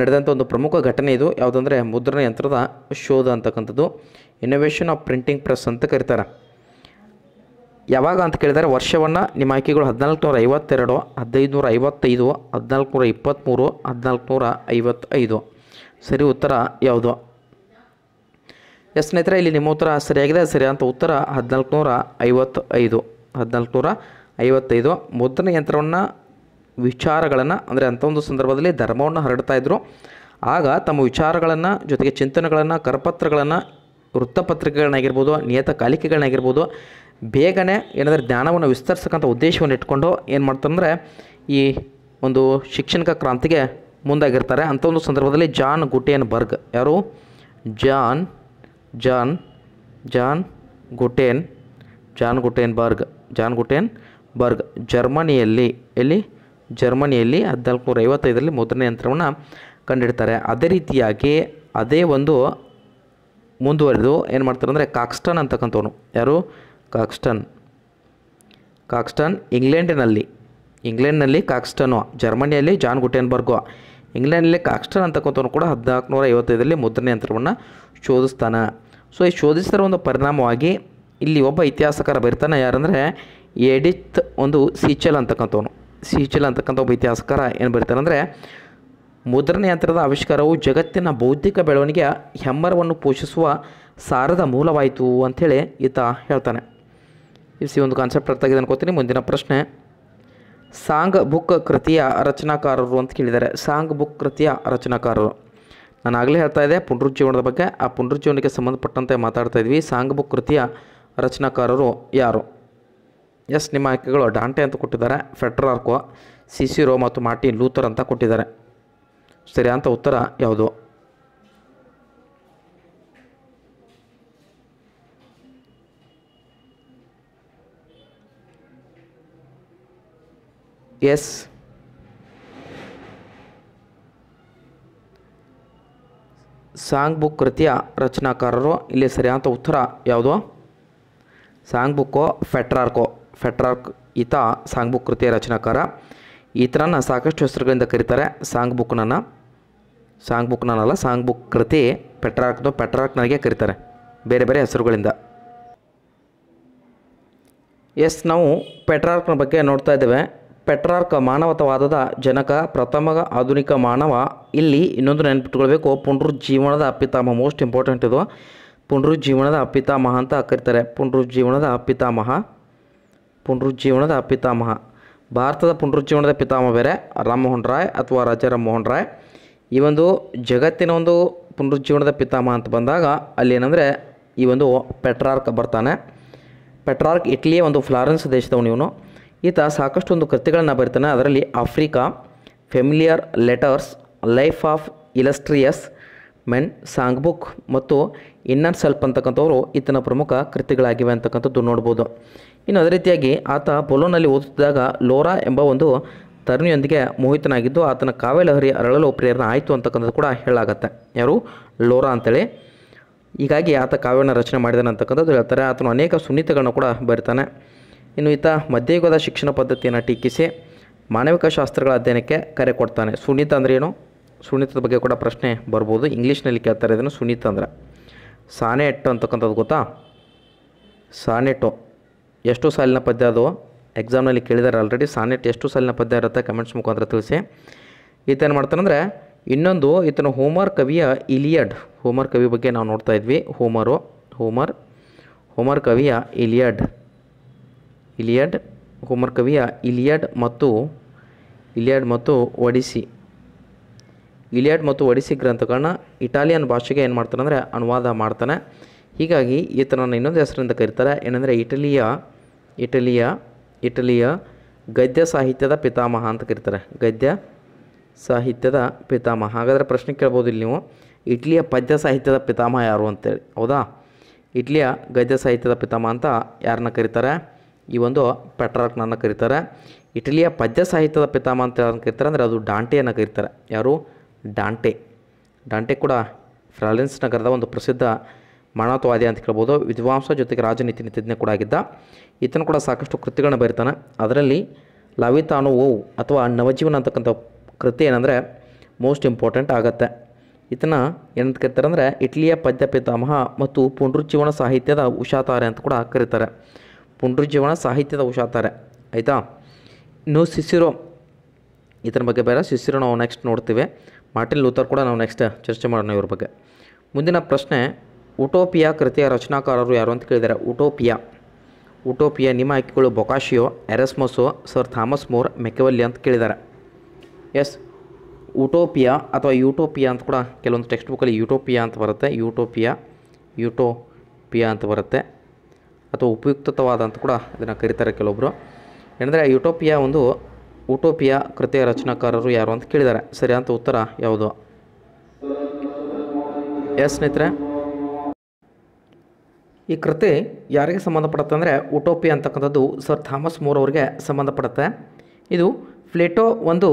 ನಡೆದಂಥ ಒಂದು ಪ್ರಮುಖ ಘಟನೆ ಇದು ಯಾವುದಂದರೆ ಮುದ್ರಣ ಯಂತ್ರದ ಶೋಧ ಅಂತಕ್ಕಂಥದ್ದು ಇನೋವೇಷನ್ ಆಫ್ ಪ್ರಿಂಟಿಂಗ್ ಪ್ರೆಸ್ ಅಂತ ಕರೀತಾರೆ ಯಾವಾಗ ಅಂತ ಕೇಳಿದರೆ ವರ್ಷವನ್ನು ನಿಮ್ಮ ಆಯ್ಕೆಗಳು ಹದಿನಾಲ್ಕು ನೂರ ಐವತ್ತೆರಡು ಹದಿನೈದು ನೂರ ಐವತ್ತೈದು ಹದಿನಾಲ್ಕು ನೂರ ಇಪ್ಪತ್ತ್ಮೂರು ಹದಿನಾಲ್ಕು ನೂರ ಐವತ್ತೈದು ಸರಿ ಉತ್ತರ ಯಾವುದು ಎಸ್ ಸ್ನೇಹಿತರೆ ಇಲ್ಲಿ ನಿಮ್ಮ ಉತ್ತರ ಸರಿಯಾಗಿದೆ ಸರಿಯಾದಂಥ ಉತ್ತರ ಹದಿನಾಲ್ಕು ನೂರ ಐವತ್ತೈದು ಹದಿನಾಲ್ಕು ಐವತ್ತೈದು ಮುದ್ರಣ ಯಂತ್ರವನ್ನು ವಿಚಾರಗಳನ್ನು ಅಂದರೆ ಅಂಥ ಒಂದು ಸಂದರ್ಭದಲ್ಲಿ ಧರ್ಮವನ್ನು ಹರಡ್ತಾ ಇದ್ದರು ಆಗ ತಮ್ಮ ವಿಚಾರಗಳನ್ನು ಜೊತೆಗೆ ಚಿಂತನೆಗಳನ್ನು ಕರಪತ್ರಗಳನ್ನು ವೃತ್ತಪತ್ರಿಕೆಗಳನ್ನಾಗಿರ್ಬೋದು ನಿಯತಕಾಲಿಕೆಗಳನ್ನಾಗಿರ್ಬೋದು ಬೇಗನೆ ಏನಾದರೂ ಜ್ಞಾನವನ್ನು ವಿಸ್ತರಿಸಕ್ಕಂಥ ಉದ್ದೇಶವನ್ನು ಇಟ್ಕೊಂಡು ಏನು ಮಾಡ್ತಂದರೆ ಈ ಒಂದು ಶಿಕ್ಷಣಿಕ ಕ್ರಾಂತಿಗೆ ಮುಂದಾಗಿರ್ತಾರೆ ಅಂಥ ಒಂದು ಸಂದರ್ಭದಲ್ಲಿ ಜಾನ್ ಗುಟೇನ್ ಬರ್ಗ್ ಯಾರು John John John Gutenberg John ಬರ್ಗ್ ಜಾನ್ ಗುಟೇನ್ ಬರ್ಗ್ ಜರ್ಮನಿಯಲ್ಲಿ ಎಲ್ಲಿ ಜರ್ಮನಿಯಲ್ಲಿ ಹದಿನಾಲ್ಕುನೂರ ಐವತ್ತೈದರಲ್ಲಿ ಮುದ್ರಣ ಯಂತ್ರವನ್ನು ಕಂಡಿಡ್ತಾರೆ ಅದೇ ರೀತಿಯಾಗಿ ಅದೇ ಒಂದು ಮುಂದುವರೆದು ಏನು ಮಾಡ್ತಾರೆ ಅಂದರೆ ಕಾಕ್ಸ್ಟನ್ ಅಂತಕ್ಕಂಥವನು ಯಾರು ಕಾಕ್ಸ್ಟನ್ ಕಾಕ್ಸ್ಟನ್ ಇಂಗ್ಲೆಂಡಿನಲ್ಲಿ ಇಂಗ್ಲೆಂಡ್ನಲ್ಲಿ ಕಾಕ್ಸ್ಟನು ಜರ್ಮನಿಯಲ್ಲಿ ಜಾನ್ ಬರ್ಗು ಇಂಗ್ಲೆಂಡ್ನಲ್ಲಿ ಕಾಕ್ಸ್ಟನ್ ಅಂತಕ್ಕಂಥವನು ಕೂಡ ಹದಿನಾಲ್ಕುನೂರ ಐವತ್ತೈದರಲ್ಲಿ ಮುದ್ರಣ ಯಂತ್ರವನ್ನು ಶೋಧಿಸ್ತಾನೆ ಸೊ ಈ ಶೋಧಿಸಿದ್ರೆ ಒಂದು ಪರಿಣಾಮವಾಗಿ ಇಲ್ಲಿ ಒಬ್ಬ ಇತಿಹಾಸಕಾರ ಬರ್ತಾನೆ ಯಾರಂದರೆ ಎಡಿತ್ ಒಂದು ಸಿಚಲ್ ಅಂತಕ್ಕಂಥವನು ಸಿಚಲ್ ಅಂತಕ್ಕಂಥ ಒಬ್ಬ ಇತಿಹಾಸಕಾರ ಏನು ಅಂದರೆ ಮುದ್ರಣ ಯಂತ್ರದ ಆವಿಷ್ಕಾರವು ಜಗತ್ತಿನ ಬೌದ್ಧಿಕ ಬೆಳವಣಿಗೆಯ ಹೆಮ್ಮರವನ್ನು ಪೋಷಿಸುವ ಸಾರದ ಮೂಲವಾಯಿತು ಅಂಥೇಳಿ ಈತ ಹೇಳ್ತಾನೆ ಇಸಿ ಒಂದು ಕಾನ್ಸೆಪ್ಟ್ ಅರ್ಥ ಆಗಿದೆ ಅನ್ಕೋತೀನಿ ಮುಂದಿನ ಪ್ರಶ್ನೆ ಸಾಂಗ್ ಬುಕ್ ಕೃತಿಯ ರಚನಾಕಾರರು ಅಂತ ಕೇಳಿದ್ದಾರೆ ಸಾಂಗ್ ಬುಕ್ ಕೃತಿಯ ರಚನಾಕಾರರು ನಾನು ಆಗಲೇ ಹೇಳ್ತಾ ಇದ್ದೆ ಪುನರುಜ್ಜೀವನದ ಬಗ್ಗೆ ಆ ಪುನರುಜ್ಜೀವನಕ್ಕೆ ಸಂಬಂಧಪಟ್ಟಂತೆ ಮಾತಾಡ್ತಾ ಇದ್ವಿ ಸಾಂಗ್ ಕೃತಿಯ ರಚನಾಕಾರರು ಯಾರು ಎಸ್ ನಿಮ್ಮ ಆಯ್ಕೆಗಳು ಡಾಂಟೆ ಅಂತ ಕೊಟ್ಟಿದ್ದಾರೆ ಫೆಟ್ರಾರ್ಕೋ ಸಿ ಸಿ ರೋ ಮತ್ತು ಮಾರ್ಟಿನ್ ಲೂಥರ್ ಅಂತ ಕೊಟ್ಟಿದ್ದಾರೆ ಸರಿ ಅಂತ ಉತ್ತರ ಯಾವುದು ಎಸ್ ಸಾಂಗ್ ಬುಕ್ ಕೃತಿಯ ರಚನಾಕಾರರು ಇಲ್ಲಿ ಸರಿಯಾದ ಉತ್ತರ ಯಾವುದು ಸಾಂಗ್ ಬುಕ್ಕೋ ಫೆಟ್ರಾರ್ಕೋ ಫೆಟ್ರಾರ್ಕ್ ಈತ ಸಾಂಗ್ ಬುಕ್ ಕೃತಿಯ ರಚನಾಕಾರ ಈತನನ್ನು ಸಾಕಷ್ಟು ಹೆಸರುಗಳಿಂದ ಕರೀತಾರೆ ಸಾಂಗ್ ಬುಕ್ನನ್ನು ಸಾಂಗ್ ಬುಕ್ನನ್ನಲ್ಲ ಸಾಂಗ್ ಬುಕ್ ಕೃತಿ ಪೆಟ್ರಾರ್ಕ್ದು ನನಗೆ ಕರೀತಾರೆ ಬೇರೆ ಬೇರೆ ಹೆಸರುಗಳಿಂದ ಎಸ್ ನಾವು ಪೆಟ್ರಾರ್ಕ್ನ ಬಗ್ಗೆ ನೋಡ್ತಾ ಇದ್ದೇವೆ ಪೆಟ್ರಾರ್ಕ ಮಾನವತವಾದದ ಜನಕ ಪ್ರಥಮ ಆಧುನಿಕ ಮಾನವ ಇಲ್ಲಿ ಇನ್ನೊಂದು ನೆನಪಿಟ್ಕೊಳ್ಬೇಕು ಪುನರುಜ್ಜೀವನದ ಅಪ್ಪಿತಾಮಹ ಮೋಸ್ಟ್ ಇಂಪಾರ್ಟೆಂಟ್ ಇದು ಪುನರುಜ್ಜೀವನದ ಅಪ್ಪಿತಾಮಹ ಅಂತ ಕರೀತಾರೆ ಪುನರುಜ್ಜೀವನದ ಅಪ್ಪಿತಾಮಹ ಪುನರುಜ್ಜೀವನದ ಅಪ್ಪಿತಾಮಹ ಭಾರತದ ಪುನರುಜ್ಜೀವನದ ಪಿತಾಮಹ ಬೇರೆ ರಾಮಮೋಹನ್ ರಾಯ್ ಅಥವಾ ರಾಜಾ ರಾಮಮೋಹನ್ ರಾಯ್ ಈ ಒಂದು ಜಗತ್ತಿನ ಒಂದು ಪುನರುಜ್ಜೀವನದ ಪಿತಾಮಹ ಅಂತ ಬಂದಾಗ ಅಲ್ಲಿ ಏನಂದರೆ ಈ ಒಂದು ಪೆಟ್ರಾರ್ಕ್ ಬರ್ತಾನೆ ಪೆಟ್ರಾರ್ಕ್ ಇಟ್ಲಿಯ ಒಂದು ಫ್ಲಾರೆನ್ಸ್ ದೇಶದವನು ಇವನು ಈತ ಒಂದು ಕೃತಿಗಳನ್ನು ಬರೀತಾನೆ ಅದರಲ್ಲಿ Africa familiar letters life of illustrious men song book ಮತ್ತು ಇನ್ನರ್ ಸೆಲ್ಫ್ ಅಂತಕ್ಕಂಥವರು ಈತನ ಪ್ರಮುಖ ಕೃತಿಗಳಾಗಿವೆ ಅಂತಕ್ಕಂಥದ್ದು ನೋಡ್ಬೋದು ಇನ್ನು ಅದೇ ರೀತಿಯಾಗಿ ಆತ ಪೊಲೋನಲ್ಲಿ ಓದುತ್ತಿದ್ದಾಗ ಲೋರಾ ಎಂಬ ಒಂದು ತರುಣಿಯೊಂದಿಗೆ ಮೋಹಿತನಾಗಿದ್ದು ಆತನ ಕಾವ್ಯಲಹರಿ ಅರಳಲು ಪ್ರೇರಣೆ ಆಯಿತು ಅಂತಕ್ಕಂಥದ್ದು ಕೂಡ ಹೇಳಾಗತ್ತೆ ಯಾರು ಲೋರಾ ಅಂತೇಳಿ ಹೀಗಾಗಿ ಆತ ಕಾವ್ಯವನ್ನು ರಚನೆ ಮಾಡಿದಾನೆ ಅಂತಕ್ಕಂಥದ್ದು ಹೇಳ್ತಾರೆ ಆತನು ಅನೇಕ ಸುನೀತಗಳನ್ನು ಕೂಡ ಬರೀತಾನೆ ಇನ್ನು ಈತ ಮಧ್ಯಯುಗದ ಶಿಕ್ಷಣ ಪದ್ಧತಿಯನ್ನು ಟೀಕಿಸಿ ಮಾನವಿಕ ಶಾಸ್ತ್ರಗಳ ಅಧ್ಯಯನಕ್ಕೆ ಕರೆ ಕೊಡ್ತಾನೆ ಸುನೀತ ಏನು ಸುನೀತದ ಬಗ್ಗೆ ಕೂಡ ಪ್ರಶ್ನೆ ಬರ್ಬೋದು ಇಂಗ್ಲೀಷ್ನಲ್ಲಿ ಕೇಳ್ತಾರೆ ಇದನ್ನು ಸುನೀತ ಅಂದ್ರೆ ಸಾನೆಟ್ ಅಂತಕ್ಕಂಥದ್ದು ಗೊತ್ತಾ ಸಾನೆಟು ಎಷ್ಟು ಸಾಲಿನ ಪದ್ಯ ಅದು ಎಕ್ಸಾಮ್ನಲ್ಲಿ ಕೇಳಿದ್ದಾರೆ ಆಲ್ರೆಡಿ ಸಾನೆಟ್ ಎಷ್ಟು ಸಾಲಿನ ಪದ್ಯ ಇರುತ್ತೆ ಕಮೆಂಟ್ಸ್ ಮುಖಾಂತರ ತಿಳಿಸಿ ಈತೇನು ಮಾಡ್ತಾನಂದರೆ ಇನ್ನೊಂದು ಈತನ ಹೋಮರ್ ಕವಿಯ ಇಲಿಯಡ್ ಹೋಮರ್ ಕವಿ ಬಗ್ಗೆ ನಾವು ನೋಡ್ತಾ ಇದ್ವಿ ಹೋಮರು ಹೋಮರ್ ಹೋಮರ್ ಕವಿಯ ಇಲಿಯಡ್ ಇಲಿಯಡ್ ಹೋಮರ್ ಕವಿಯ ಇಲಿಯಡ್ ಮತ್ತು ಇಲಿಯಡ್ ಮತ್ತು ಒಡಿಸಿ ಇಲಿಯಡ್ ಮತ್ತು ಒಡಿಸಿ ಗ್ರಂಥಗಳನ್ನ ಇಟಾಲಿಯನ್ ಭಾಷೆಗೆ ಏನು ಮಾಡ್ತಾನೆ ಅಂದರೆ ಅನುವಾದ ಮಾಡ್ತಾನೆ ಹೀಗಾಗಿ ಈತನನ್ನು ಇನ್ನೊಂದು ಹೆಸರಿಂದ ಕರೀತಾರೆ ಏನಂದರೆ ಇಟಲಿಯ ಇಟಲಿಯ ಇಟಲಿಯ ಗದ್ಯ ಸಾಹಿತ್ಯದ ಪಿತಾಮಹ ಅಂತ ಕರೀತಾರೆ ಗದ್ಯ ಸಾಹಿತ್ಯದ ಪಿತಾಮಹ ಹಾಗಾದರೆ ಪ್ರಶ್ನೆ ಕೇಳ್ಬೋದು ಇಲ್ಲಿ ನೀವು ಇಟ್ಲಿಯ ಪದ್ಯ ಸಾಹಿತ್ಯದ ಪಿತಾಮಹ ಯಾರು ಅಂತೇಳಿ ಹೌದಾ ಇಟ್ಲಿಯ ಗದ್ಯ ಸಾಹಿತ್ಯದ ಪಿತಾಮಹ ಅಂತ ಯಾರನ್ನ ಕರೀತಾರೆ ಈ ಒಂದು ಪೆಟ್ರಾರ್ಕ್ನನ್ನು ಕರೀತಾರೆ ಇಟಲಿಯ ಪದ್ಯ ಸಾಹಿತ್ಯದ ಪಿತಾಮಹ ಅಂತ ಕರೀತಾರೆ ಅಂದರೆ ಅದು ಡಾಂಟೆಯನ್ನು ಕರೀತಾರೆ ಯಾರು ಡಾಂಟೆ ಡಾಂಟೆ ಕೂಡ ಫ್ರಾಲೆನ್ಸ್ ನಗರದ ಒಂದು ಪ್ರಸಿದ್ಧ ಮಾನವತ್ವವಾದಿ ಅಂತ ಕೇಳ್ಬೋದು ವಿದ್ವಾಂಸ ಜೊತೆಗೆ ರಾಜನೀತಿ ನೀತಿಜ್ಞ ಕೂಡ ಆಗಿದ್ದ ಈತನು ಕೂಡ ಸಾಕಷ್ಟು ಕೃತಿಗಳನ್ನು ಬರೀತಾನೆ ಅದರಲ್ಲಿ ಲವಿತಾನು ಓವು ಅಥವಾ ನವಜೀವನ ಅಂತಕ್ಕಂಥ ಕೃತಿ ಏನಂದರೆ ಮೋಸ್ಟ್ ಇಂಪಾರ್ಟೆಂಟ್ ಆಗುತ್ತೆ ಇದನ್ನು ಏನಂತ ಕರೀತಾರೆ ಅಂದರೆ ಇಟ್ಲಿಯ ಪದ್ಯ ಪಿತಾಮಹ ಮತ್ತು ಪುನರುಜ್ಜೀವನ ಸಾಹಿತ್ಯದ ಉಷಾತಾರೆ ಅಂತ ಕೂಡ ಕರೀತಾರೆ ಪುನರುಜ್ಜೀವನ ಸಾಹಿತ್ಯದ ಹುಷಾತಾರೆ ಆಯಿತಾ ಇನ್ನು ಸಿಸಿರೋ ಇದರ ಬಗ್ಗೆ ಬೇರೆ ಶಿಶಿರೋ ನಾವು ನೆಕ್ಸ್ಟ್ ನೋಡ್ತೀವಿ ಮಾರ್ಟಿನ್ ಲೂತರ್ ಕೂಡ ನಾವು ನೆಕ್ಸ್ಟ್ ಚರ್ಚೆ ಮಾಡೋಣ ಇವ್ರ ಬಗ್ಗೆ ಮುಂದಿನ ಪ್ರಶ್ನೆ ಉಟೋಪಿಯಾ ಕೃತಿಯ ರಚನಾಕಾರರು ಯಾರು ಅಂತ ಕೇಳಿದ್ದಾರೆ ಉಟೋಪಿಯಾ ಉಟೋಪಿಯಾ ನಿಮ್ಮ ಆಯ್ಕೆಗಳು Boccaccio Erasmus sir Thomas More Machiavelli ಅಂತ ಕೇಳಿದ್ದಾರೆ ಎಸ್ ಉಟೋಪಿಯಾ ಅಥವಾ ಯೂಟೋಪಿಯಾ ಅಂತ ಕೂಡ ಕೆಲವೊಂದು ಟೆಕ್ಸ್ಟ್ ಬುಕ್ಕಲ್ಲಿ ಯೂಟೋಪಿಯಾ ಅಂತ ಬರುತ್ತೆ ಯೂಟೋಪಿಯಾ ಯೂಟೋಪಿಯಾ ಅಂತ ಬರುತ್ತೆ ಅಥವಾ ಉಪಯುಕ್ತವಾದ ಅಂತ ಕೂಡ ಇದನ್ನು ಕರೀತಾರೆ ಕೆಲವೊಬ್ಬರು ಏನಂದರೆ ಯುಟೋಪಿಯಾ ಒಂದು ಉಟೋಪಿಯಾ ಕೃತಿಯ ರಚನಾಕಾರರು ಯಾರು ಅಂತ ಕೇಳಿದ್ದಾರೆ ಸರಿ ಅಂತ ಉತ್ತರ ಯಾವುದು ಎಸ್ ಸ್ನೇಹಿತರೆ ಈ ಕೃತಿ ಯಾರಿಗೆ ಸಂಬಂಧಪಡುತ್ತೆ ಅಂದರೆ ಉಟೋಪಿಯಾ ಅಂತಕ್ಕಂಥದ್ದು ಸರ್ ಥಾಮಸ್ ಮೂರ್ ಅವರಿಗೆ ಸಂಬಂಧಪಡುತ್ತೆ ಇದು ಫ್ಲೇಟೋ ಒಂದು